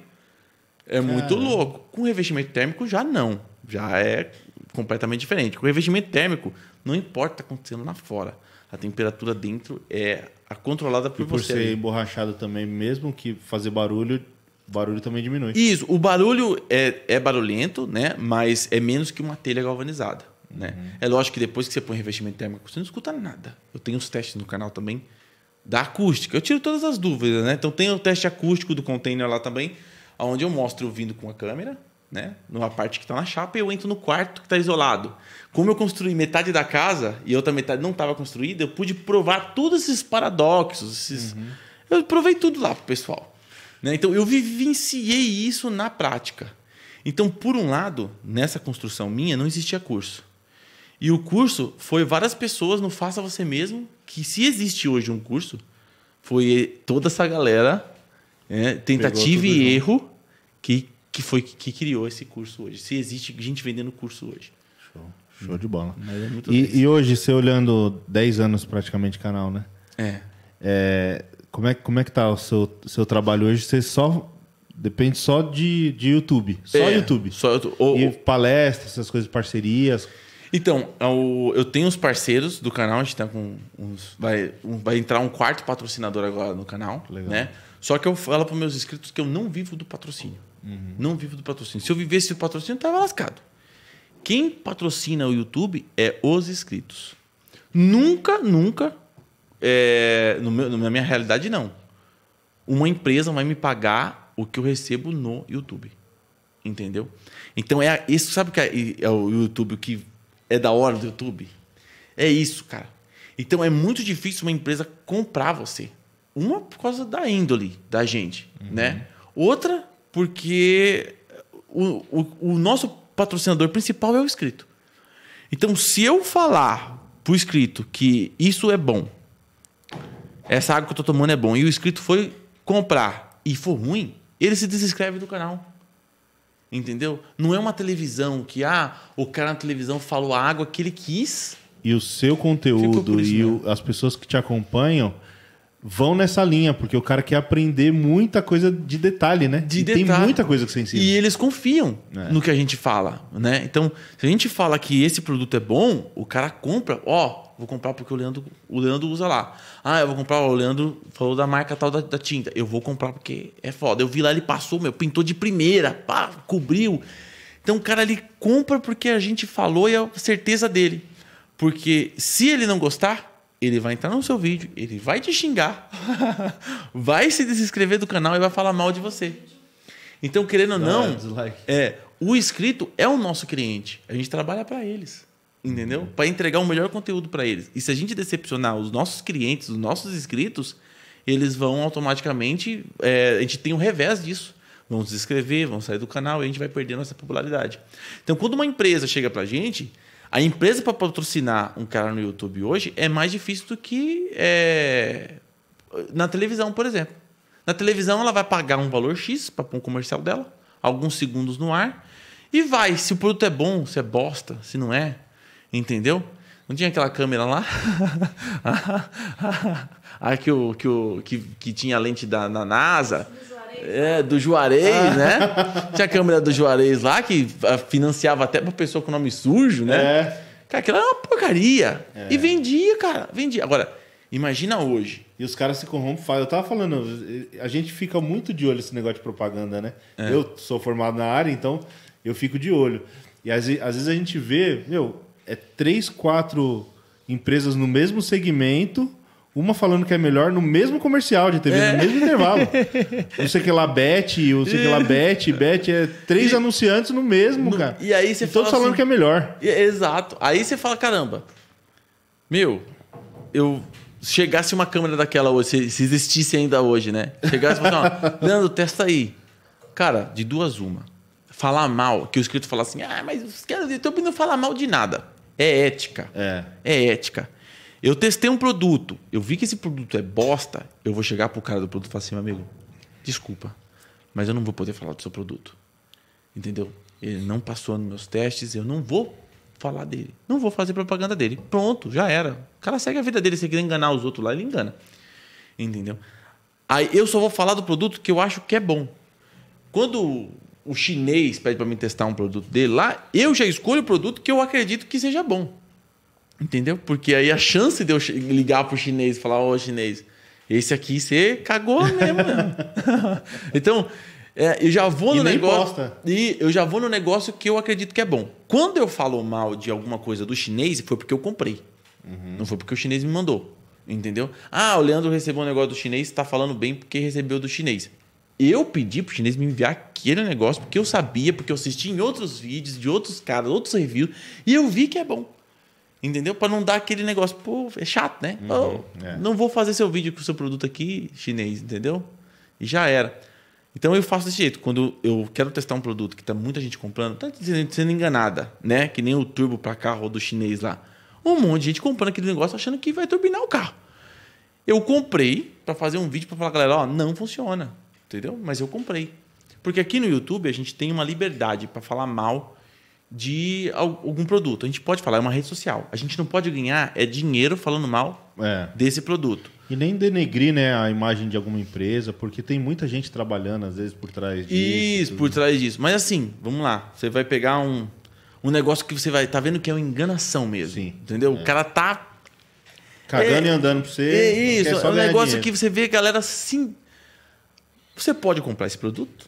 É cara. muito louco. Com revestimento térmico já não. Já é completamente diferente. Com o revestimento térmico, não importa o que está acontecendo lá fora. A temperatura dentro é a controlada por, e por você. por ser emborrachado também, mesmo que fazer barulho, o barulho também diminui. Isso, o barulho é, é barulhento, né? Mas é menos que uma telha galvanizada. Né? Uhum. Né? É lógico que depois que você põe revestimento térmico, você não escuta nada. Eu tenho os testes no canal também da acústica. Eu tiro todas as dúvidas, né? Então tem o teste acústico do container lá também, onde eu mostro vindo com a câmera, né? Numa parte que está na chapa, eu entro no quarto que está isolado. Como eu construí metade da casa e outra metade não estava construída, eu pude provar todos esses paradoxos. Esses... Uhum. Eu provei tudo lá pro pessoal. Né? Então eu vivenciei isso na prática. Então, por um lado, nessa construção minha não existia curso. E o curso foi várias pessoas no Faça Você Mesmo, que se existe hoje um curso, foi toda essa galera, é, tentativa e erro, que que foi que criou esse curso hoje. Se existe gente vendendo curso hoje. Show, show de bola. É e, e, hoje, você olhando 10 anos praticamente canal, né? É. é. como, é como é que tá o seu, seu trabalho hoje? Você só. Depende só de, de YouTube. Só é, YouTube. Só YouTube. Ou, e palestras, essas coisas, parcerias. Então, é eu tenho os parceiros do canal, a gente tá com uns. Vai, vai entrar um quarto patrocinador agora no canal. Legal. né? Só que eu falo para meus inscritos que eu não vivo do patrocínio. Uhum. Não vivo do patrocínio. Se eu vivesse do patrocínio, eu tava lascado. Quem patrocina o YouTube é os inscritos. Nunca, nunca, é, no meu, na minha realidade, não. Uma empresa vai me pagar o que eu recebo no YouTube. Entendeu? Então, é isso. Sabe o que é, é o YouTube? O que é da hora do YouTube? É isso, cara. Então, é muito difícil uma empresa comprar você. Uma por causa da índole da gente, uhum. né? Outra porque o, o, o, nosso patrocinador principal é o escrito. Então, se eu falar pro escrito que isso é bom, essa água que eu tô tomando é bom, e o escrito foi comprar e for ruim, ele se desinscreve do canal. Entendeu? Não é uma televisão que, ah, o cara na televisão falou a água que ele quis. E o seu conteúdo isso, e né? as pessoas que te acompanham vão nessa linha, porque o cara quer aprender muita coisa de detalhe, né? De detalhe. Tem muita coisa que você ensina. E eles confiam é. no que a gente fala, né? Então, se a gente fala que esse produto é bom, o cara compra, ó, oh, vou comprar porque o Leandro, o Leandro usa lá. Ah, eu vou comprar, o Leandro falou da marca tal da, da, tinta. Eu vou comprar porque é foda. Eu vi lá, ele passou, meu, pintou de primeira, pá, cobriu. Então, o cara, ele compra porque a gente falou e é a certeza dele. Porque se ele não gostar, ele vai entrar no seu vídeo, ele vai te xingar, vai se desinscrever do canal e vai falar mal de você. Então, querendo ou não, é, o inscrito é o nosso cliente. A gente trabalha para eles, entendeu? Uhum. Para entregar o melhor conteúdo para eles. E se a gente decepcionar os nossos clientes, os nossos inscritos, eles vão automaticamente. É, a gente tem o revés disso. Vão se inscrever, vão sair do canal e a gente vai perder nossa popularidade. Então, quando uma empresa chega para a gente a empresa para patrocinar um cara no YouTube hoje é mais difícil do que é, na televisão, por exemplo. Na televisão, ela vai pagar um valor X para pôr um comercial dela, alguns segundos no ar, e vai. Se o produto é bom, se é bosta, se não é, entendeu? Não tinha aquela câmera lá? ah, que, o, que, o, que, que tinha a lente da, na NASA. É, do Juarez, ah. né? Tinha a câmera do Juarez lá, que ah, financiava até pra pessoa com nome sujo, né? É. Cara, aquilo era uma porcaria. É. E vendia, cara. Vendia. Agora, imagina hoje. E os caras se corrompem. Eu tava falando, a gente fica muito de olho nesse negócio de propaganda, né? É. Eu sou formado na área, então eu fico de olho. E às, às vezes a gente vê, meu, é três, quatro empresas no mesmo segmento uma falando que é melhor no mesmo comercial de TV, é. no mesmo intervalo. Não sei que lá, bete não sei que lá, bete bete é três e, anunciantes no mesmo, no, cara. E aí você e fala. Todos assim, falando que é melhor. E, exato. Aí você fala, caramba, meu, eu. Chegasse uma câmera daquela hoje, se, se existisse ainda hoje, né? Chegasse e falasse, Leandro, testa aí. Cara, de duas uma. Falar mal, que o escrito fala assim, ah, mas os caras do YouTube não falam mal de nada. É ética. É. É ética. Eu testei um produto, eu vi que esse produto é bosta, eu vou chegar pro cara do produto e falar assim, meu amigo, desculpa, mas eu não vou poder falar do seu produto. Entendeu? Ele não passou nos meus testes, eu não vou falar dele. Não vou fazer propaganda dele. Pronto, já era. O cara segue a vida dele, se ele quiser enganar os outros lá, ele engana. Entendeu? Aí eu só vou falar do produto que eu acho que é bom. Quando o chinês pede para mim testar um produto dele lá, eu já escolho o produto que eu acredito que seja bom. Entendeu? Porque aí a chance de eu ligar pro chinês e falar, ô oh, chinês, esse aqui você cagou mesmo. Né? então, é, eu já vou e no negócio. Posta. E eu já vou no negócio que eu acredito que é bom. Quando eu falo mal de alguma coisa do chinês, foi porque eu comprei. Uhum. Não foi porque o chinês me mandou. Entendeu? Ah, o Leandro recebeu um negócio do chinês, está falando bem porque recebeu do chinês. Eu pedi pro chinês me enviar aquele negócio porque eu sabia, porque eu assisti em outros vídeos de outros caras, outros reviews, e eu vi que é bom. Entendeu? Para não dar aquele negócio, pô, é chato, né? Uhum, oh, é. Não vou fazer seu vídeo com o seu produto aqui chinês, entendeu? E já era. Então eu faço desse jeito. Quando eu quero testar um produto que tá muita gente comprando, tá sendo enganada, né? Que nem o turbo para carro do chinês lá. Um monte de gente comprando aquele negócio achando que vai turbinar o carro. Eu comprei para fazer um vídeo para falar, galera, ó, não funciona, entendeu? Mas eu comprei. Porque aqui no YouTube a gente tem uma liberdade para falar mal de algum produto. A gente pode falar, é uma rede social. A gente não pode ganhar é dinheiro falando mal é. desse produto. E nem denegrir né, a imagem de alguma empresa, porque tem muita gente trabalhando, às vezes, por trás disso. Isso, por trás disso. Mas assim, vamos lá. Você vai pegar um, um negócio que você vai. tá vendo que é uma enganação mesmo. Sim. Entendeu? É. O cara tá. Cagando é, e andando pra você. É isso, é um negócio dinheiro. que você vê, galera, sim. Você pode comprar esse produto,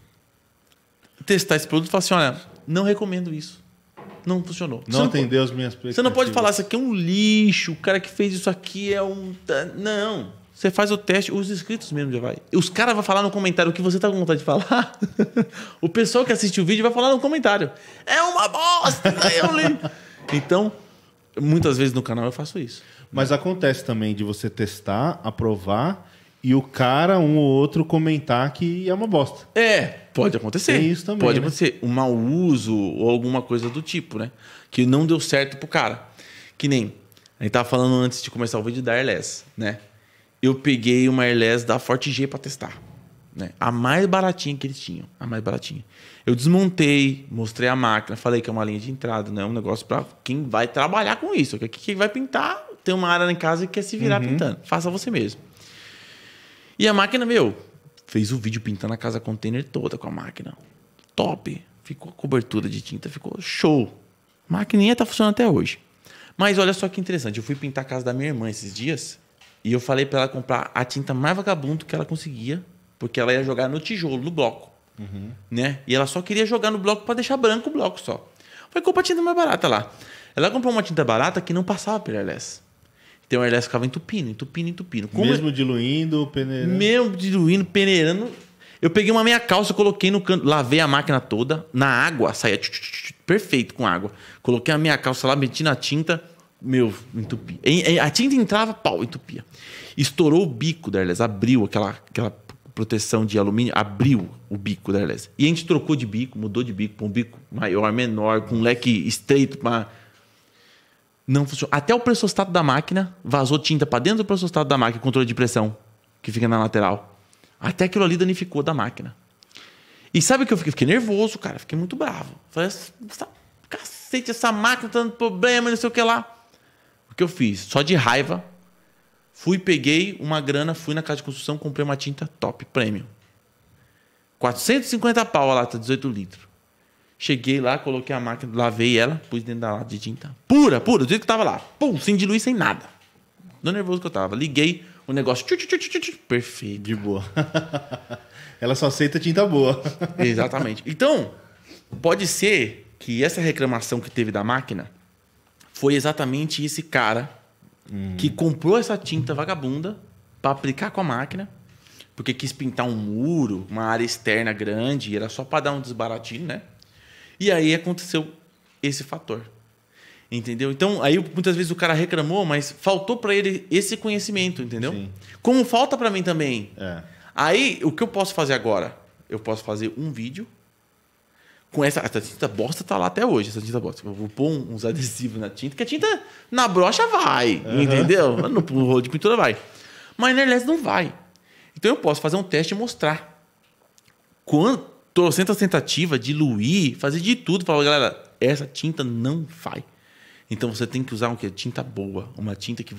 testar esse produto e falar assim: olha, não recomendo isso. Não funcionou. Não, não atendeu as minhas expectativas. Você não pode falar, isso aqui é um lixo, o cara que fez isso aqui é um. Não. Você faz o teste, os inscritos mesmo já vai. Os caras vão falar no comentário o que você tá com vontade de falar. o pessoal que assiste o vídeo vai falar no comentário. É uma bosta! eu né? é li. Então, muitas vezes no canal eu faço isso. Mas acontece também de você testar, aprovar e o cara, um ou outro, comentar que é uma bosta. É, pode acontecer. Tem é isso também. Pode né? acontecer. Um mau uso ou alguma coisa do tipo, né? Que não deu certo pro cara. Que nem. A gente tava falando antes de começar o vídeo da Airless, né? Eu peguei uma Airless da Forte G pra testar. Né? A mais baratinha que eles tinham. A mais baratinha. Eu desmontei, mostrei a máquina, falei que é uma linha de entrada, né? Um negócio para quem vai trabalhar com isso. Que é quem vai pintar tem uma área em casa e quer se virar uhum. pintando. Faça você mesmo. E a máquina, meu, fez o vídeo pintando a casa container toda com a máquina. Top. Ficou a cobertura de tinta, ficou show. A maquininha tá funcionando até hoje. Mas olha só que interessante, eu fui pintar a casa da minha irmã esses dias e eu falei para ela comprar a tinta mais vagabundo que ela conseguia, porque ela ia jogar no tijolo, no bloco. Uhum. Né? E ela só queria jogar no bloco para deixar branco o bloco só. Foi comprar tinta mais barata lá. Ela comprou uma tinta barata que não passava LS. Então o airless ficava entupindo, entupindo, entupindo. Como é- mesmo diluindo, peneirando? Mesmo diluindo, peneirando. Eu peguei uma meia calça, coloquei no canto, lavei a máquina toda, na água, saía tch, tch, tch, perfeito com água. Coloquei a meia calça lá, meti na tinta, meu, entupia. A tinta entrava, pau, entupia. Estourou o bico da Airless, abriu aquela, aquela proteção de alumínio, abriu o bico da Airless. E a gente trocou de bico, mudou de bico para um bico maior, menor, com um leque estreito para não funciona. Até o pressostato da máquina vazou tinta para dentro do pressostato da máquina, controle de pressão, que fica na lateral. Até aquilo ali danificou da máquina. E sabe o que eu fiquei? Fiquei nervoso, cara. Fiquei muito bravo. Falei, essa, cacete, essa máquina tá dando problema, não sei o que lá. O que eu fiz? Só de raiva. Fui, peguei uma grana, fui na casa de construção, comprei uma tinta top, prêmio. 450 pau a lata, 18 litros. Cheguei lá, coloquei a máquina, lavei ela, pus dentro da lata de tinta. Pura, pura, do jeito que tava lá. Pum, sem diluir, sem nada. Do nervoso que eu tava. Liguei o negócio. Tchu, perfeito. De boa. ela só aceita tinta boa. Exatamente. Então, pode ser que essa reclamação que teve da máquina foi exatamente esse cara uhum. que comprou essa tinta vagabunda para aplicar com a máquina, porque quis pintar um muro, uma área externa grande, e era só para dar um desbaratinho, né? E aí aconteceu esse fator. Entendeu? Então, aí muitas vezes o cara reclamou, mas faltou para ele esse conhecimento, entendeu? Sim. Como falta para mim também. É. Aí, o que eu posso fazer agora? Eu posso fazer um vídeo com essa, essa tinta bosta tá lá até hoje, essa tinta bosta. Eu vou pôr uns adesivos na tinta, que a tinta na brocha vai, uhum. entendeu? No rolo de pintura vai. Mas na Airless não vai. Então eu posso fazer um teste e mostrar quanto torcendo a tentativa, diluir, fazer de tudo. Falar, galera, essa tinta não vai. Então você tem que usar um que tinta boa, uma tinta que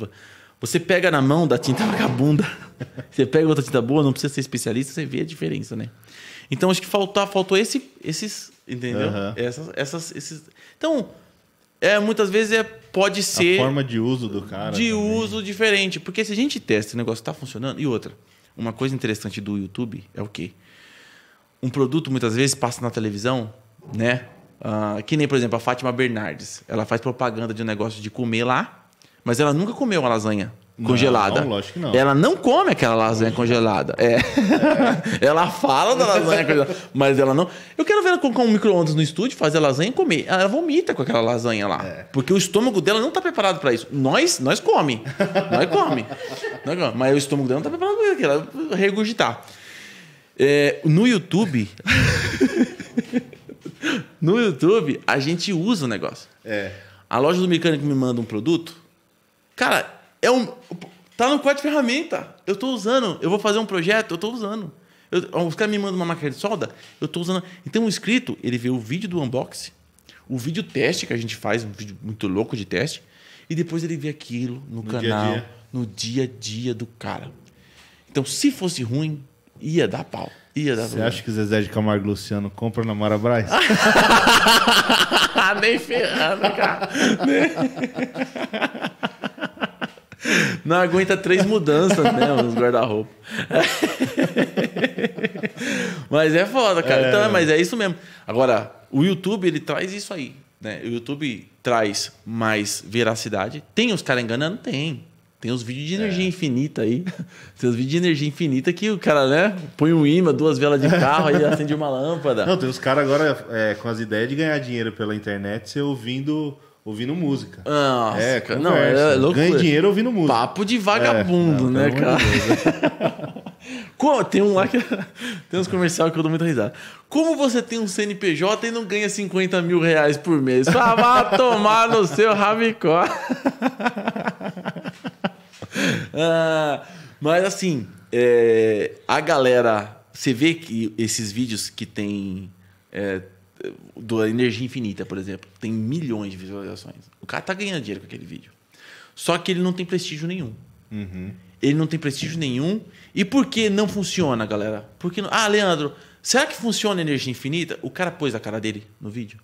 você pega na mão da tinta vagabunda, você pega outra tinta boa, não precisa ser especialista, você vê a diferença, né? Então acho que faltou, faltou esse, esses, entendeu? Uhum. Essas, essas, esses. Então é muitas vezes é pode ser a forma de uso do cara de também. uso diferente, porque se a gente testa, o negócio está funcionando e outra, uma coisa interessante do YouTube é o quê? um produto muitas vezes passa na televisão, né? Uh, que nem, por exemplo, a Fátima Bernardes. Ela faz propaganda de um negócio de comer lá, mas ela nunca comeu uma lasanha congelada. Não, lógico que não. Ela não come aquela lasanha lógico. congelada. É. é. ela fala da lasanha congelada, mas ela não. Eu quero ver ela colocar um micro-ondas no estúdio, fazer lasanha e comer. Ela vomita com aquela lasanha lá. É. Porque o estômago dela não está preparado para isso. Nós, nós come. nós come. Mas o estômago dela não está preparado para aquilo. Regurgitar. É, no YouTube. no YouTube, a gente usa o negócio. É. A loja do mecânico me manda um produto. Cara, é um. Tá no código de ferramenta. Eu tô usando. Eu vou fazer um projeto, eu tô usando. Eu, os caras me mandam uma máquina de solda, eu tô usando. Então o inscrito, ele vê o vídeo do unboxing, o vídeo teste que a gente faz, um vídeo muito louco de teste, e depois ele vê aquilo no, no canal, dia -dia. no dia a dia do cara. Então, se fosse ruim, Ia dar pau. Ia dar Você acha que Zezé de Camargo Luciano compra na Mara Nem ferrando, cara. Não aguenta três mudanças, né? nos guarda-roupa. mas é foda, cara. É. Então, mas é isso mesmo. Agora, o YouTube, ele traz isso aí. Né? O YouTube traz mais veracidade. Tem os caras enganando? Tem. Tem uns vídeos de energia é. infinita aí. Tem uns vídeos de energia infinita que o cara, né? Põe um imã, duas velas de é. carro e acende uma lâmpada. Não, tem uns caras agora é, com as ideias de ganhar dinheiro pela internet, você ouvindo, ouvindo música. Nossa, é, conversa. não, é louco. Ganha dinheiro ouvindo música. Papo de vagabundo, é, não, né, cara? Né? tem um lá que. Tem uns comercial que eu dou muita risada. Como você tem um CNPJ e não ganha 50 mil reais por mês? Ah, vai tomar no seu rabicó. Ah, mas assim, é, a galera. Você vê que esses vídeos que tem. É, do Energia Infinita, por exemplo, tem milhões de visualizações. O cara tá ganhando dinheiro com aquele vídeo. Só que ele não tem prestígio nenhum. Uhum. Ele não tem prestígio nenhum. E por que não funciona, galera? Porque não... Ah, Leandro, será que funciona energia infinita? O cara pôs a cara dele no vídeo.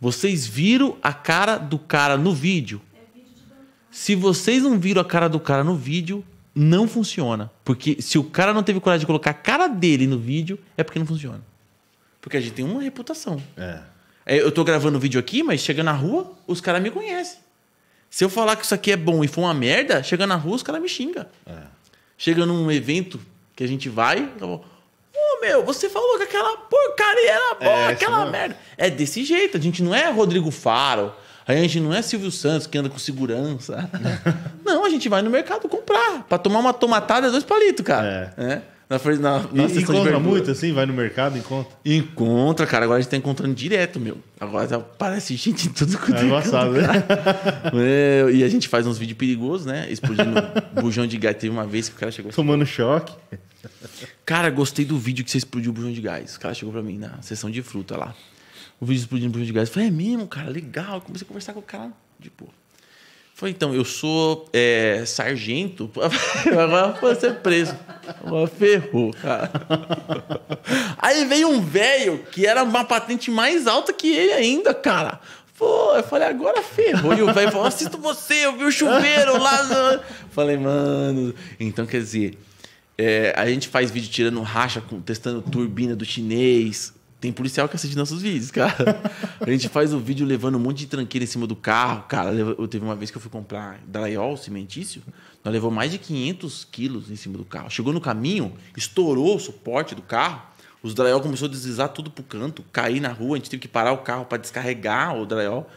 Vocês viram a cara do cara no vídeo. Se vocês não viram a cara do cara no vídeo, não funciona. Porque se o cara não teve coragem de colocar a cara dele no vídeo, é porque não funciona. Porque a gente tem uma reputação. É. é eu tô gravando vídeo aqui, mas chegando na rua, os caras me conhecem. Se eu falar que isso aqui é bom e for uma merda, chegando na rua, os caras me xingam. É. Chega num evento que a gente vai, eu vou, oh, meu, você falou que aquela porcaria era boa, é, aquela merda. É desse jeito, a gente não é Rodrigo Faro. A gente não é Silvio Santos que anda com segurança. não, a gente vai no mercado comprar. Pra tomar uma tomatada é dois palitos, cara. É. é. Na, na, na e, encontra muito assim? Vai no mercado, encontra? Encontra, cara. Agora a gente tá encontrando direto, meu. Agora tá- parece gente em tudo que É, é engraçado, né? É, e a gente faz uns vídeos perigosos, né? Explodindo bujão de gás. Teve uma vez que o cara chegou. Tomando assim, choque. Cara, gostei do vídeo que você explodiu o bujão de gás. O cara chegou pra mim na sessão de fruta lá o vídeo explodindo por de gás. Eu falei, é mesmo, cara, legal. Eu comecei a conversar com o cara, tipo. Falei, então, eu sou é, sargento, agora você ser preso. Agora ferrou, cara. Aí veio um velho que era uma patente mais alta que ele ainda, cara. Pô, eu falei, agora ferrou. E o velho falou, assisto você, eu vi o chuveiro lá. Falei, mano. Então, quer dizer, é, a gente faz vídeo tirando racha, testando turbina do chinês tem policial que assiste nossos vídeos, cara. A gente faz o vídeo levando um monte de tranqueira em cima do carro. Cara, eu teve uma vez que eu fui comprar Draiol, cimentício. Nós levou mais de 500 quilos em cima do carro. Chegou no caminho, estourou o suporte do carro. Os Draiol começou a deslizar tudo pro canto, cair na rua. A gente teve que parar o carro para descarregar o Draiol.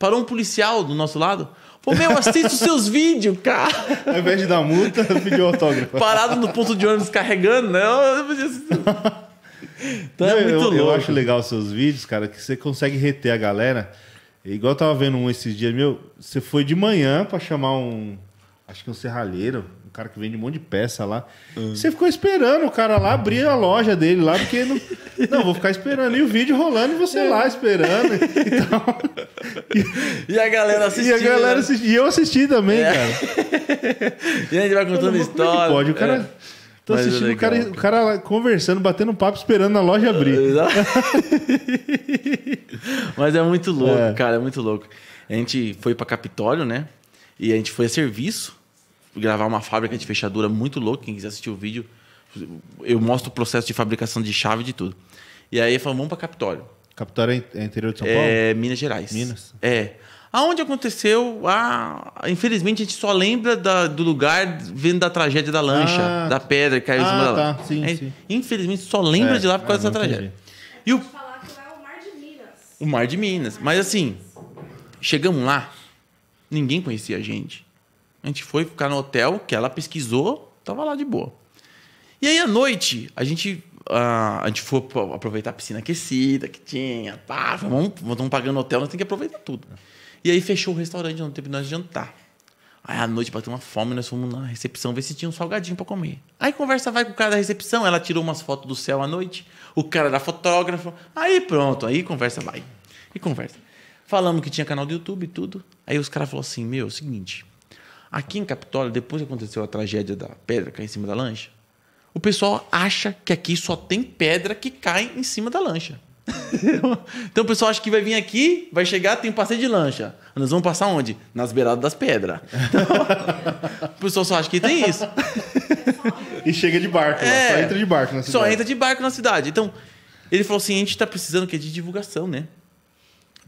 Parou um policial do nosso lado. Pô, meu, assiste os seus vídeos, cara. Ao invés de dar multa, pediu autógrafo. Parado no ponto de ônibus carregando, né? Eu... Então Não, é muito eu, louco. Eu acho legal os seus vídeos, cara, que você consegue reter a galera. Igual eu tava vendo um esses dias, meu, você foi de manhã para chamar um. Acho que um serralheiro, um cara que vende um monte de peça lá. Hum. Você ficou esperando o cara lá abrir a loja dele lá, porque não. não, vou ficar esperando. E o vídeo rolando e você é. lá esperando. E, então, e, e, a galera assistindo. E a galera né? assistindo. E eu assisti também, é. cara. e a gente vai contando é história. Pode, o cara. É. Tô Mas é assistindo é legal, o, cara, o, cara, conversando, batendo papo, esperando a loja abrir. Mas é muito louco, é. cara, é muito louco. A gente foi para Capitólio, né? E a gente foi a serviço gravar uma fábrica de fechadura muito louca. Quem quiser assistir o vídeo, eu mostro o processo de fabricação de chave de tudo. E aí falamos, vamos para Capitólio. Capitólio é, é interior de São é Paulo? É, Minas Gerais. Minas. É. Aonde aconteceu? Ah, infelizmente a gente só lembra da, do lugar vendo da tragédia da lancha, ah, da pedra que caiu em cima ah, da tá. lancha. Sim, é, sim. Infelizmente só lembra é, de lá por causa é, dessa tragédia. E o, falar que lá é o Mar de Minas. O Mar de Minas. Mas assim, chegamos lá, ninguém conhecia a gente. A gente foi ficar no hotel que ela pesquisou, tava lá de boa. E aí à noite, a gente Uh, a gente foi aproveitar a piscina aquecida que tinha, pá, vamos, vamos pagando hotel, nós temos que aproveitar tudo. E aí fechou o restaurante, não teve nós jantar. Aí à noite bateu uma fome, nós fomos na recepção ver se tinha um salgadinho para comer. Aí conversa vai com o cara da recepção, ela tirou umas fotos do céu à noite, o cara da fotógrafa. Aí pronto, aí conversa vai. E conversa. Falamos que tinha canal do YouTube e tudo. Aí os caras falaram assim: Meu, é o seguinte. Aqui em Capitólio, depois que aconteceu a tragédia da pedra cair em cima da lancha, o pessoal acha que aqui só tem pedra que cai em cima da lancha então o pessoal acha que vai vir aqui, vai chegar, tem um passeio de lancha. Nós vamos passar onde? Nas beiradas das pedras. Então, o pessoal só acha que tem isso. e chega de barco, né? é, só entra de barco na cidade. Só entra de barco na cidade. Então, ele falou assim: a gente está precisando que é de divulgação, né?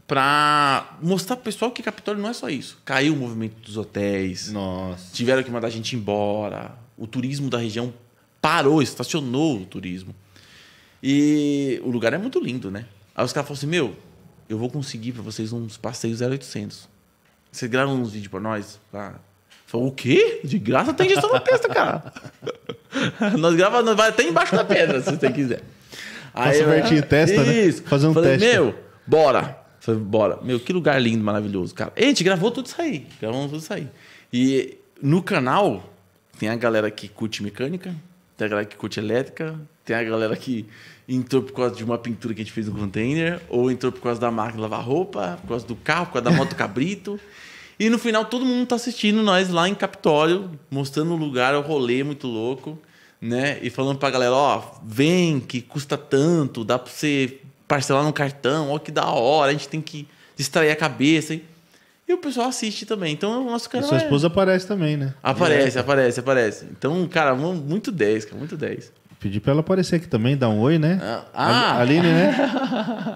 Pra mostrar pro pessoal que Capitólio não é só isso. Caiu o movimento dos hotéis. Nossa. Tiveram que mandar a gente embora. O turismo da região parou, estacionou o turismo. E o lugar é muito lindo, né? Aí os caras falaram assim: Meu, eu vou conseguir para vocês uns passeios 0800. Vocês gravam uns vídeos para nós? Tá? Falou, o quê? De graça tem gestão na pista, cara. nós gravamos, nós vai até embaixo da pedra, se você quiser. Aí Nossa, eu, Bertinho, testa, né? isso. né? Fazer um falei, teste. Meu, bora. Falei, bora. Meu, que lugar lindo, maravilhoso, cara. E a gente gravou tudo isso aí. Gravamos tudo isso aí. E no canal tem a galera que curte mecânica, tem a galera que curte elétrica, tem a galera que entrou por causa de uma pintura que a gente fez no container, ou entrou por causa da máquina de lavar roupa, por causa do carro, por causa da moto cabrito. E no final todo mundo tá assistindo nós lá em Capitólio, mostrando o lugar, o rolê muito louco, né? E falando pra galera, ó, vem que custa tanto, dá pra você parcelar no cartão, ó que da hora, a gente tem que distrair a cabeça. E, e o pessoal assiste também. Então o nosso canal. E sua é esposa é... aparece também, né? Aparece, é. aparece, aparece. Então, cara, muito 10, cara, muito 10. Pedi pra ela aparecer aqui também, dar um oi, né? Ah! A ah. Aline, né?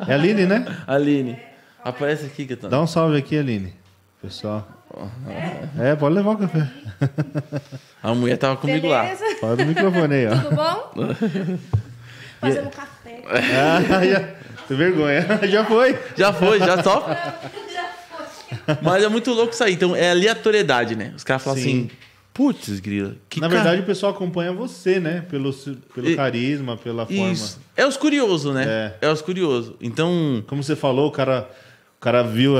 É Aline, né? Aline. Aparece aqui, Catana. Dá um salve aqui, Aline. Pessoal. É, pode levar o café. A mulher tava comigo Beleza. lá. Fala do microfone aí, ó. Tudo bom? Fazendo café. Ah, já, tem vergonha. Já foi. Já foi, já só. Mas é muito louco isso aí. Então é aleatoriedade, né? Os caras falam Sim. assim Putz, grila. Na verdade, o pessoal acompanha você, né? Pelo, pelo carisma, pela Isso. forma. É os curiosos, né? É. é os curiosos. Então. Como você falou, o cara, o cara viu,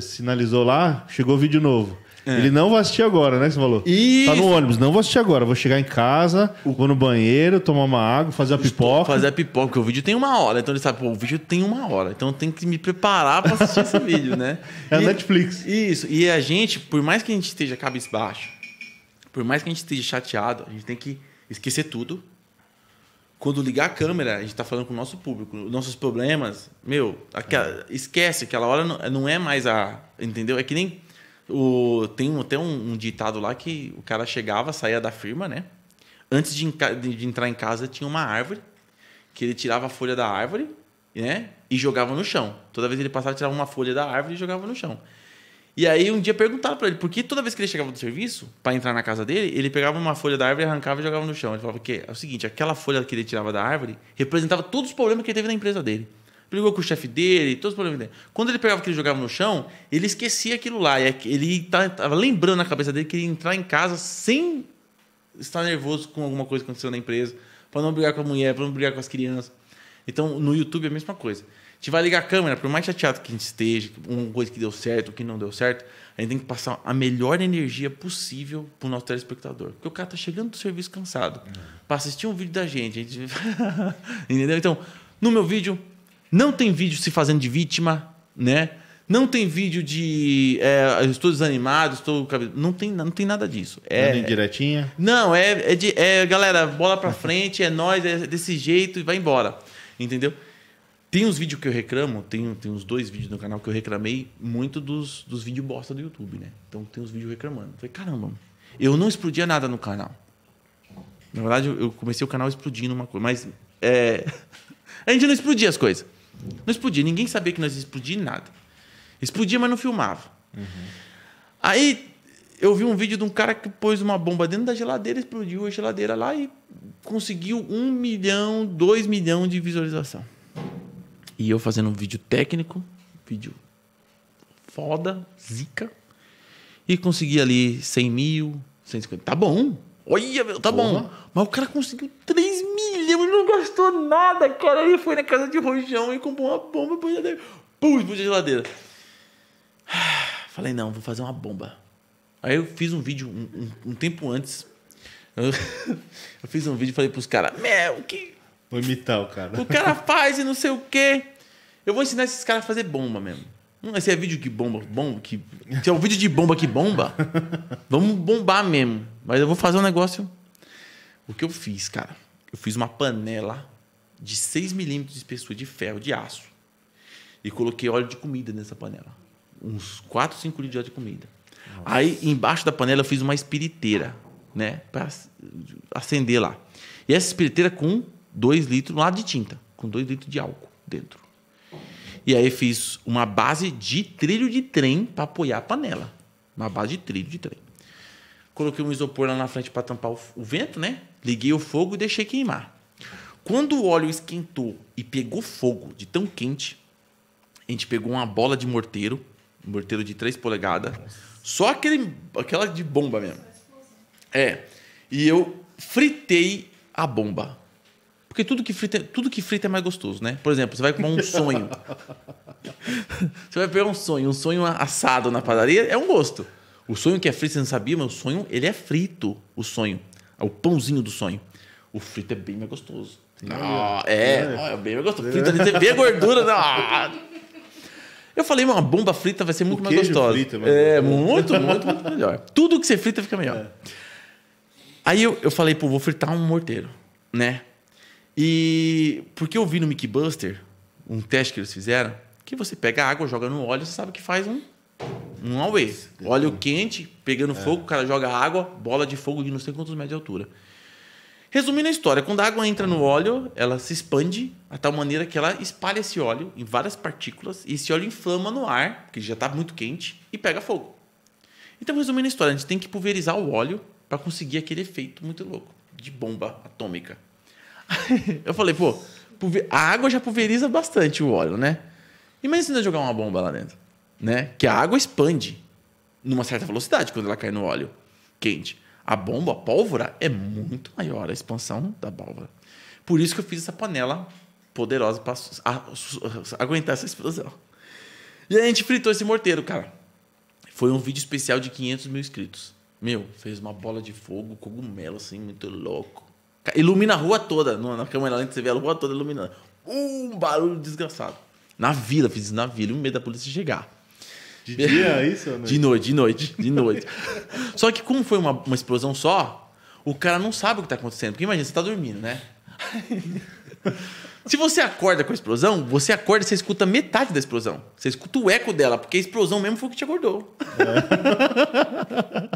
sinalizou lá, chegou o vídeo novo. É. Ele não vai assistir agora, né? Você falou. Isso. Tá no ônibus, não vou assistir agora. Vou chegar em casa, vou no banheiro, tomar uma água, fazer a pipoca. Fazer a pipoca, porque o vídeo tem uma hora. Então ele sabe, pô, o vídeo tem uma hora. Então tem que me preparar para assistir esse vídeo, né? É a Netflix. Isso. E a gente, por mais que a gente esteja cabisbaixo, por mais que a gente esteja chateado, a gente tem que esquecer tudo. Quando ligar a câmera, a gente está falando com o nosso público, nossos problemas. Meu, aquela, esquece, aquela hora não, não, é mais a. Entendeu? É que nem. O, tem até um, um ditado lá que o cara chegava, saía da firma, né? Antes de, de entrar em casa, tinha uma árvore que ele tirava a folha da árvore né? E jogava no chão. Toda vez que ele passava, tirava uma folha da árvore e jogava no chão. E aí um dia perguntaram para ele por que toda vez que ele chegava do serviço, para entrar na casa dele, ele pegava uma folha da árvore, arrancava e jogava no chão. Ele falava que é o seguinte, aquela folha que ele tirava da árvore representava todos os problemas que ele teve na empresa dele. Brigou com o chefe dele, todos os problemas dele. Quando ele pegava que ele jogava no chão, ele esquecia aquilo lá. E ele tá, tava lembrando na cabeça dele que ele ia entrar em casa sem estar nervoso com alguma coisa que aconteceu na empresa, para não brigar com a mulher, para não brigar com as crianças. Então, no YouTube é a mesma coisa gente vai ligar a câmera, por mais chateado que a gente esteja, uma coisa que deu certo, que não deu certo, a gente tem que passar a melhor energia possível pro nosso telespectador. Porque o cara tá chegando do serviço cansado. Uhum. assistir um vídeo da gente. gente... Entendeu? Então, no meu vídeo, não tem vídeo se fazendo de vítima, né? Não tem vídeo de é, estou desanimado, estou. Não tem, não tem nada disso. É Nada Não, é, é, de, é galera, bola pra frente, é nós, é desse jeito e vai embora. Entendeu? Tem uns vídeos que eu reclamo, tem, tem uns dois vídeos no canal que eu reclamei muito dos, dos vídeos bosta do YouTube, né? Então tem uns vídeos reclamando. Falei, caramba, eu não explodia nada no canal. Na verdade, eu comecei o canal explodindo uma coisa, mas é... a gente não explodia as coisas. Não explodia, ninguém sabia que nós explodia nada. Explodia, mas não filmava. Uhum. Aí eu vi um vídeo de um cara que pôs uma bomba dentro da geladeira, explodiu a geladeira lá e conseguiu um milhão, dois milhões de visualização. E eu fazendo um vídeo técnico, vídeo foda, zica. E consegui ali 100 mil, 150. Tá bom. Olha, meu, tá Porra. bom. Mas o cara conseguiu 3 milhões não gastou nada, cara. Ele foi na casa de rojão e comprou uma bomba pra geladeira. Pum, explodiu geladeira. Falei, não, vou fazer uma bomba. Aí eu fiz um vídeo um, um, um tempo antes. Eu, eu fiz um vídeo e falei pros caras, meu, que Vou imitar o cara. O cara faz e não sei o quê. Eu vou ensinar esses caras a fazer bomba mesmo. Hum, esse é vídeo que bomba, bomba, que. Se é o um vídeo de bomba que bomba, vamos bombar mesmo. Mas eu vou fazer um negócio. O que eu fiz, cara? Eu fiz uma panela de 6 milímetros de espessura de ferro, de aço. E coloquei óleo de comida nessa panela. Uns 4, 5 litros de óleo de comida. Nossa. Aí embaixo da panela eu fiz uma espiriteira, né? Pra acender lá. E essa espiriteira com 2 litros lá de tinta, com 2 litros de álcool dentro. E aí fiz uma base de trilho de trem para apoiar a panela. Uma base de trilho de trem. Coloquei um isopor lá na frente para tampar o, o vento, né? Liguei o fogo e deixei queimar. Quando o óleo esquentou e pegou fogo de tão quente, a gente pegou uma bola de morteiro, um morteiro de 3 polegadas, só aquele, aquela de bomba mesmo. É. E eu fritei a bomba. Porque tudo que frita, tudo que frita é mais gostoso, né? Por exemplo, você vai comer um sonho. você vai pegar um sonho, um sonho assado na padaria, é um gosto. O sonho que é frito, você não sabia, mas o sonho, ele é frito, o sonho. É o pãozinho do sonho. O frito é bem mais gostoso. Ah, é, é, é bem mais gostoso. É. Frito ali, você a gordura. Ah. Eu falei, uma bomba frita vai ser muito mais gostosa. é, é muito, muito, muito melhor. Tudo que você frita fica melhor. É. Aí eu, eu falei, pô, vou fritar um morteiro, né? E porque eu vi no Mickey Buster, um teste que eles fizeram, que você pega água, joga no óleo, você sabe que faz um um away. Óleo quente, pegando é. fogo, o cara joga água, bola de fogo de não sei quantos metros de altura. Resumindo a história, quando a água entra no óleo, ela se expande a tal maneira que ela espalha esse óleo em várias partículas e esse óleo inflama no ar, que já está muito quente, e pega fogo. Então, resumindo a história, a gente tem que pulverizar o óleo para conseguir aquele efeito muito louco de bomba atômica. eu falei, pô, a água já pulveriza bastante o óleo, né? Imagina jogar uma bomba lá dentro, né? Que a água expande numa certa velocidade quando ela cai no óleo quente. A bomba, a pólvora, é muito maior a expansão da pólvora. Por isso que eu fiz essa panela poderosa para aguentar essa explosão. E a gente fritou esse morteiro, cara. Foi um vídeo especial de 500 mil inscritos. Meu, fez uma bola de fogo, cogumelo, assim, muito louco. Ilumina a rua toda. Na câmera lenta você vê a rua toda iluminando. Um barulho desgraçado. Na vila, fiz isso na vila, o medo da polícia chegar. De dia, é isso? Né? De noite, de noite, de noite. só que como foi uma, uma explosão só, o cara não sabe o que tá acontecendo. Porque imagina, você tá dormindo, né? Se você acorda com a explosão, você acorda e você escuta metade da explosão. Você escuta o eco dela, porque a explosão mesmo foi o que te acordou. É.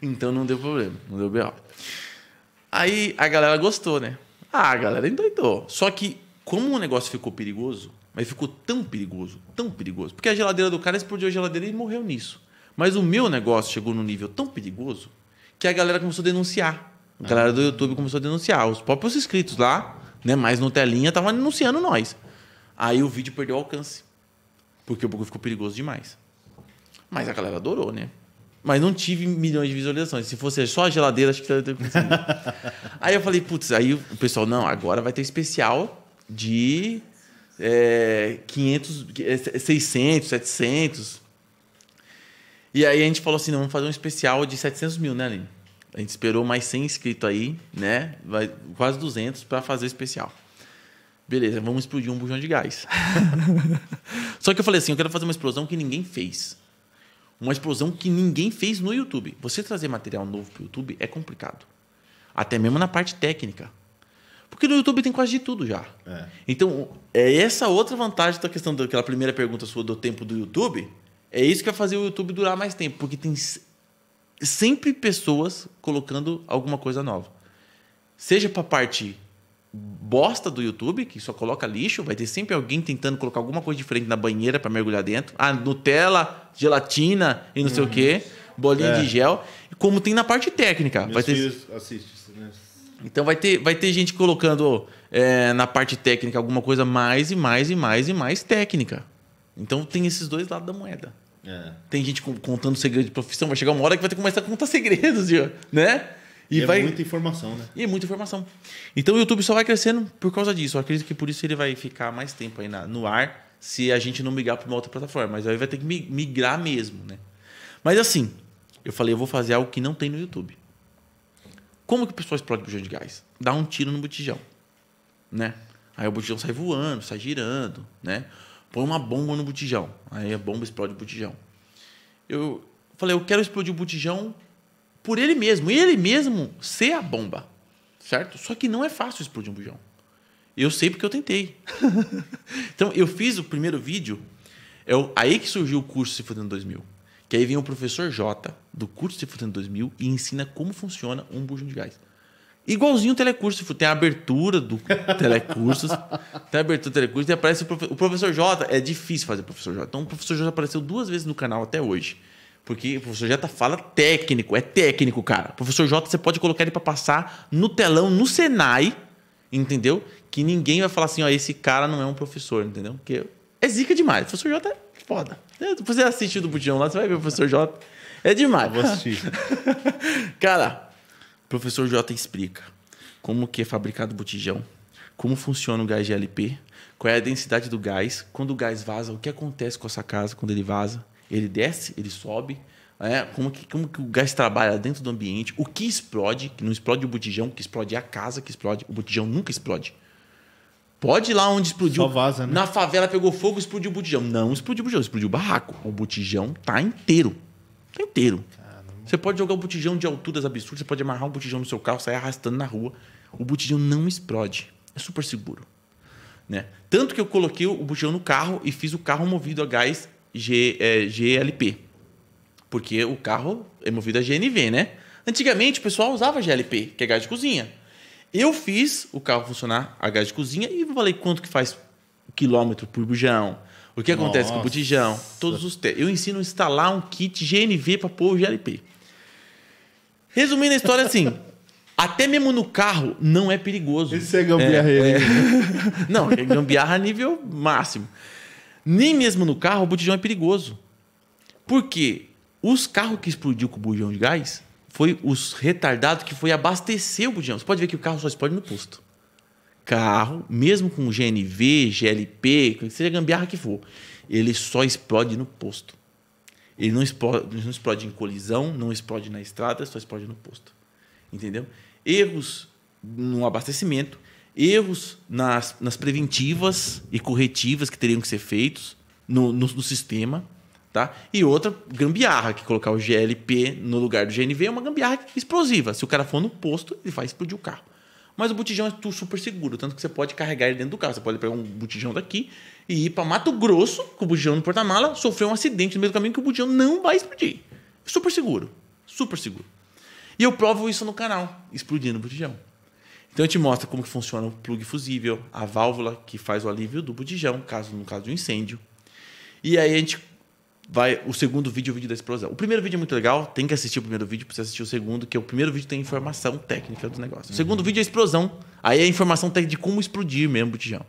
então não deu problema, não deu B.O. Aí a galera gostou, né? Ah, a galera endoidou. Só que, como o negócio ficou perigoso, mas ficou tão perigoso, tão perigoso, porque a geladeira do cara explodiu a geladeira e morreu nisso. Mas o meu negócio chegou num nível tão perigoso que a galera começou a denunciar. A ah. galera do YouTube começou a denunciar. Os próprios inscritos lá, né? Mas no telinha estavam denunciando nós. Aí o vídeo perdeu o alcance. Porque o bagulho ficou perigoso demais. Mas a galera adorou, né? Mas não tive milhões de visualizações. Se fosse só a geladeira, acho que eu teria conseguido. aí eu falei, putz, aí o pessoal, não, agora vai ter especial de é, 500, 600, 700. E aí a gente falou assim, não, vamos fazer um especial de 700 mil, né, Aline? A gente esperou mais 100 inscritos aí, né? Vai, quase 200 para fazer o especial. Beleza, vamos explodir um bujão de gás. Só que eu falei assim, eu quero fazer uma explosão que ninguém fez uma explosão que ninguém fez no YouTube. Você trazer material novo para o YouTube é complicado. Até mesmo na parte técnica. Porque no YouTube tem quase de tudo já. É. Então, é essa outra vantagem da questão daquela primeira pergunta sua do tempo do YouTube. É isso que vai fazer o YouTube durar mais tempo, porque tem sempre pessoas colocando alguma coisa nova. Seja para a parte bosta do YouTube, que só coloca lixo, vai ter sempre alguém tentando colocar alguma coisa diferente na banheira para mergulhar dentro. Ah, Nutella, gelatina e não uhum. sei o uhum. quê, bolinha é. de gel, como tem na parte técnica. Meus vai ter... filhos assistem, né? Então vai ter, vai ter gente colocando é, na parte técnica alguma coisa mais e mais e mais e mais técnica. Então tem esses dois lados da moeda. É. Tem gente contando segredo de profissão, vai chegar uma hora que vai ter que começar a contar segredos, né? E, e é vai... é muita informação, né? E é muita informação. Então o YouTube só vai crescendo por causa disso. Eu acredito que por isso ele vai ficar mais tempo aí na, no ar se a gente não migrar para uma outra plataforma. Mas aí vai ter que migrar mesmo, né? Mas assim, eu falei, eu vou fazer algo que não tem no YouTube. Como que o pessoal explode botijão de gás? Dá um tiro no botijão, né? Aí o botijão sai voando, sai girando, né? Põe uma bomba no botijão. Aí a bomba explode o botijão. Eu falei, eu quero explodir o botijão por ele mesmo. Ele mesmo ser a bomba, certo? Só que não é fácil explodir um bujão. Eu sei porque eu tentei. então, eu fiz o primeiro vídeo, é aí que surgiu o curso Se Fudendo 2000. Que aí vem o professor J, do curso Se Fudendo 2000, e ensina como funciona um bujão de gás. Igualzinho o telecurso, tem a abertura do telecurso, tem a abertura do telecurso e aparece o, o professor J. É difícil fazer o professor J. Então o professor J apareceu duas vezes no canal até hoje. Porque o professor Jota fala técnico, é técnico, cara. O professor Jota, você pode colocar ele para passar no telão, no Senai, entendeu? Que ninguém vai falar assim, ó, esse cara não é um professor, entendeu? Porque é zica demais. O professor Jota é foda. É, você assistir do botijão lá, você vai ver o professor Jota. É demais. Eu vou assistir. cara, o professor Jota explica como que é fabricado o botijão, como funciona o gás GLP, qual é a densidade do gás, quando o gás vaza, o que acontece com essa casa quando ele vaza ele desce, ele sobe. É, como, que, como que o gás trabalha dentro do ambiente, o que explode, que não explode o botijão, que explode a casa que explode, o botijão nunca explode. Pode ir lá onde explodiu. Só vaza, né? Na favela pegou fogo, explodiu o botijão. Não explodiu o botijão, explodiu o barraco. O botijão tá inteiro. Tá inteiro. Caramba. Você pode jogar o botijão de alturas absurdas, você pode amarrar um botijão no seu carro, sair arrastando na rua. O botijão não explode. É super seguro. Né? Tanto que eu coloquei o botijão no carro e fiz o carro movido a gás G, é, GLP. Porque o carro é movido a GNV, né? Antigamente o pessoal usava GLP, que é gás de cozinha. Eu fiz o carro funcionar a gás de cozinha e falei quanto que faz quilômetro por bujão. O que acontece Nossa. com o botijão? Todos os te... Eu ensino a instalar um kit GNV para pôr o GLP. Resumindo a história assim, até mesmo no carro não é perigoso. Isso é gambiarra. É, é... Não, é gambiarra nível máximo. Nem mesmo no carro o botijão é perigoso. Porque os carros que explodiu com o bujão de gás foi os retardados que foi abastecer o bujão. Você pode ver que o carro só explode no posto. Carro, mesmo com GNV, GLP, seja gambiarra que for, ele só explode no posto. Ele não explode, não explode em colisão, não explode na estrada, só explode no posto. Entendeu? Erros no abastecimento, erros nas, nas preventivas e corretivas que teriam que ser feitos no, no, no sistema. Tá? E outra gambiarra, que colocar o GLP no lugar do GNV é uma gambiarra explosiva. Se o cara for no posto, ele vai explodir o carro. Mas o botijão é tudo super seguro, tanto que você pode carregar ele dentro do carro. Você pode pegar um botijão daqui e ir para Mato Grosso com o botijão no porta-mala, sofrer um acidente no meio do caminho que o botijão não vai explodir. Super seguro. Super seguro. E eu provo isso no canal, explodindo o botijão. Então eu te mostro como que funciona o plug fusível, a válvula que faz o alívio do botijão, caso no caso de um incêndio. E aí a gente vai o segundo vídeo, é o vídeo da explosão. O primeiro vídeo é muito legal, tem que assistir o primeiro vídeo para você assistir o segundo, que é o primeiro vídeo tem informação técnica do negócio. O segundo uhum. vídeo é a explosão, aí é a informação técnica de como explodir mesmo o botijão.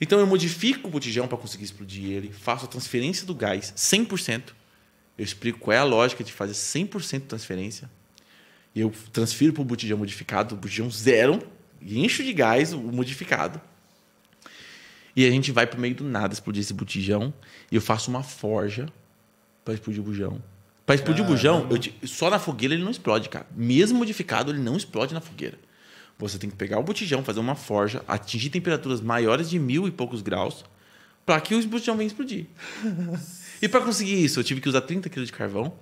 Então eu modifico o botijão para conseguir explodir ele, faço a transferência do gás 100%. Eu explico qual é a lógica de fazer 100% de transferência eu transfiro para o botijão modificado, o botijão zero, encho de gás o modificado. E a gente vai para o meio do nada explodir esse botijão. E eu faço uma forja para explodir o bujão. Para explodir o bujão, te... só na fogueira ele não explode, cara. Mesmo modificado, ele não explode na fogueira. Você tem que pegar o botijão, fazer uma forja, atingir temperaturas maiores de mil e poucos graus, para que o botijão venha explodir. e para conseguir isso, eu tive que usar 30 kg de carvão,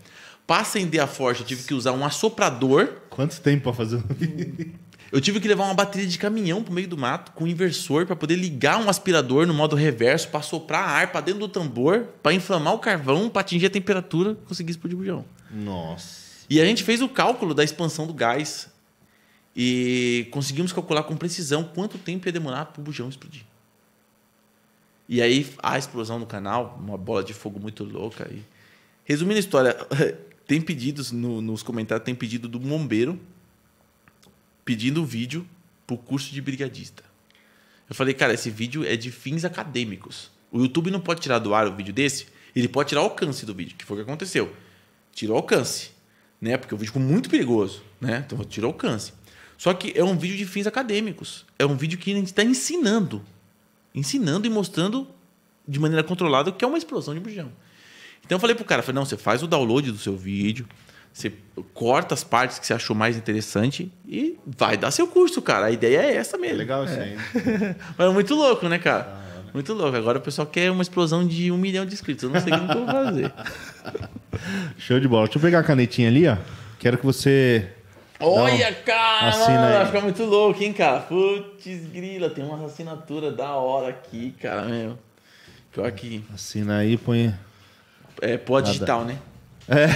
para acender a forja, eu tive que usar um assoprador. Quanto tempo para fazer Eu tive que levar uma bateria de caminhão pro meio do mato com um inversor para poder ligar um aspirador no modo reverso para soprar ar para dentro do tambor, para inflamar o carvão, para atingir a temperatura, conseguir explodir o bujão. Nossa. E a gente fez o cálculo da expansão do gás e conseguimos calcular com precisão quanto tempo ia demorar para o bujão explodir. E aí a explosão no canal, uma bola de fogo muito louca e Resumindo a história, Tem pedidos no, nos comentários, tem pedido do bombeiro pedindo vídeo pro curso de brigadista. Eu falei, cara, esse vídeo é de fins acadêmicos. O YouTube não pode tirar do ar o vídeo desse, ele pode tirar o alcance do vídeo, que foi o que aconteceu. Tirou o alcance, né? Porque o vídeo ficou muito perigoso, né? Então tirou o alcance. Só que é um vídeo de fins acadêmicos. É um vídeo que a gente está ensinando. Ensinando e mostrando de maneira controlada o que é uma explosão de bujão. Então eu falei pro cara, falei, não, você faz o download do seu vídeo, você corta as partes que você achou mais interessante e vai dar seu curso, cara. A ideia é essa mesmo. É legal isso aí. Mas é muito louco, né, cara? Ah, muito louco. Agora o pessoal quer uma explosão de um milhão de inscritos. Eu não sei o que eu vou fazer. Show de bola. Deixa eu pegar a canetinha ali, ó. Quero que você. Olha, cara! Assina mano, vai ficar muito louco, hein, cara? Putz, grila, tem uma assinatura da hora aqui, cara, meu. Pior aqui. Assina aí, põe é, pô, digital, né? É.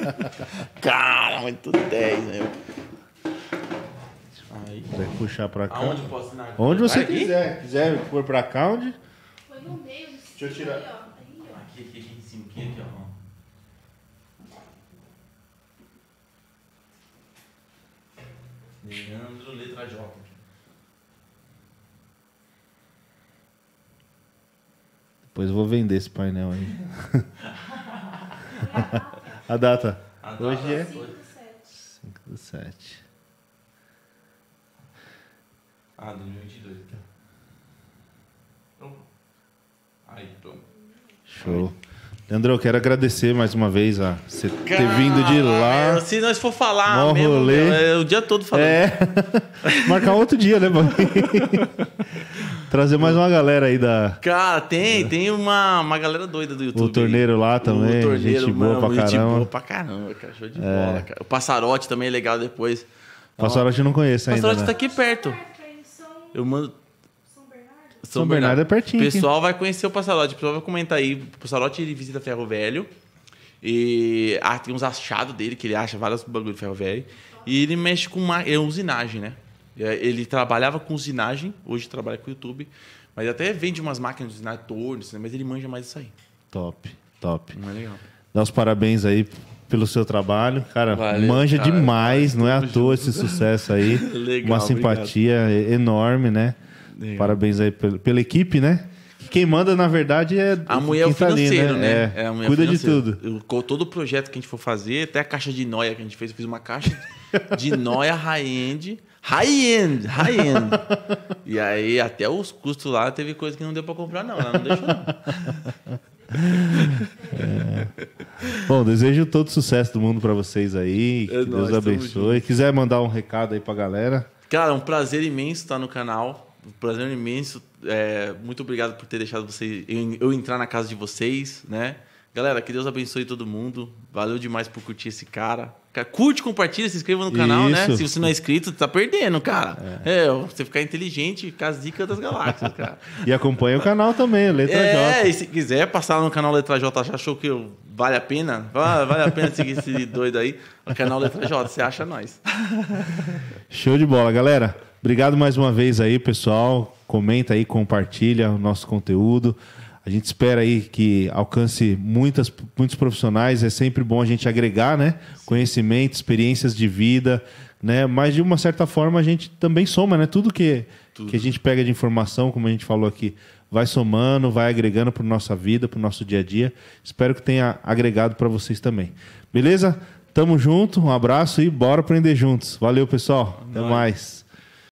Cara, muito 10, né? Aí. Vai puxar pra cá. Aonde eu posso assinar? Onde você aqui? quiser. Quiser pôr pra cá, onde? Foi no meio. Deixa eu tirar. Aí, ó. Aqui, aqui, aqui em cima. Aqui, aqui, ó. Leandro, letra J. Pois vou vender esse painel aí. a data? A data Hoje é 5 do 7. Ah, 2022. Então. então. Aí, pronto. Show. Leandro, eu quero agradecer mais uma vez a você ter vindo de lá. Meu, se nós for falar mesmo, rolê. Meu, é o dia todo falando. É. Marcar outro dia, né, mano? Trazer mais uma galera aí da. Cara, tem, tem uma, uma galera doida do YouTube. O torneiro aí. lá também. O torneiro, gente mano, boa pra gente caramba. boa pra caramba, cara. Show de é. bola, cara. O passarote também é legal depois. O passarote eu não conheço ainda. O passarote né? tá aqui perto. Eu mando. São, São Bernardo. Bernardo é pertinho. O pessoal vai conhecer o Passarote. O pessoal vai comentar aí. O Passarote ele visita Ferro Velho. E ah, tem uns achados dele que ele acha vários bagulho de ferro velho. E ele mexe com uma, é usinagem, né? É, ele trabalhava com usinagem, hoje trabalha com YouTube, mas até vende umas máquinas de usinagem, tornos, né, mas ele manja mais isso aí. Top, top. Não é legal. Dá os parabéns aí pelo seu trabalho. Cara, Valeu, manja cara, demais, cara, não é à toa esse sucesso aí. legal, Uma simpatia obrigado. enorme, né? Legal. Parabéns aí pela, pela equipe, né? quem manda, na verdade, é a mulher é quem tá ali, né? né? É, é Cuida financeira. de tudo. Eu, todo o projeto que a gente for fazer, até a caixa de noia que a gente fez, eu fiz uma caixa de noia high-end High-end, high-end. e aí, até os custos lá, teve coisa que não deu para comprar, não. Ela não deixou, não. É. Bom, desejo todo sucesso do mundo para vocês aí. É que é Deus nóis, abençoe. Quiser mandar um recado aí para galera. Cara, é um prazer imenso estar no canal. Um prazer imenso. É, muito obrigado por ter deixado vocês eu, eu entrar na casa de vocês, né? Galera, que Deus abençoe todo mundo. Valeu demais por curtir esse cara. Curte, compartilha, se inscreva no canal, né? Isso. né? Se você não é inscrito, tá perdendo, cara. É, é você ficar inteligente com as dicas das galáxias, cara. e acompanha o canal também, Letra é, J. É, e se quiser passar no canal Letra J, achou que vale a pena? vale a pena seguir esse doido aí. O canal Letra J, você acha nós. Show de bola, galera. Obrigado mais uma vez aí, pessoal. Comenta aí, compartilha o nosso conteúdo. A gente espera aí que alcance muitas, muitos profissionais. É sempre bom a gente agregar né? conhecimento, experiências de vida, né? mas de uma certa forma a gente também soma né? tudo, que, tudo. que a gente pega de informação, como a gente falou aqui vai somando, vai agregando para nossa vida, para o nosso dia a dia. Espero que tenha agregado para vocês também. Beleza? Tamo junto, um abraço e bora aprender juntos. Valeu, pessoal. Até mais.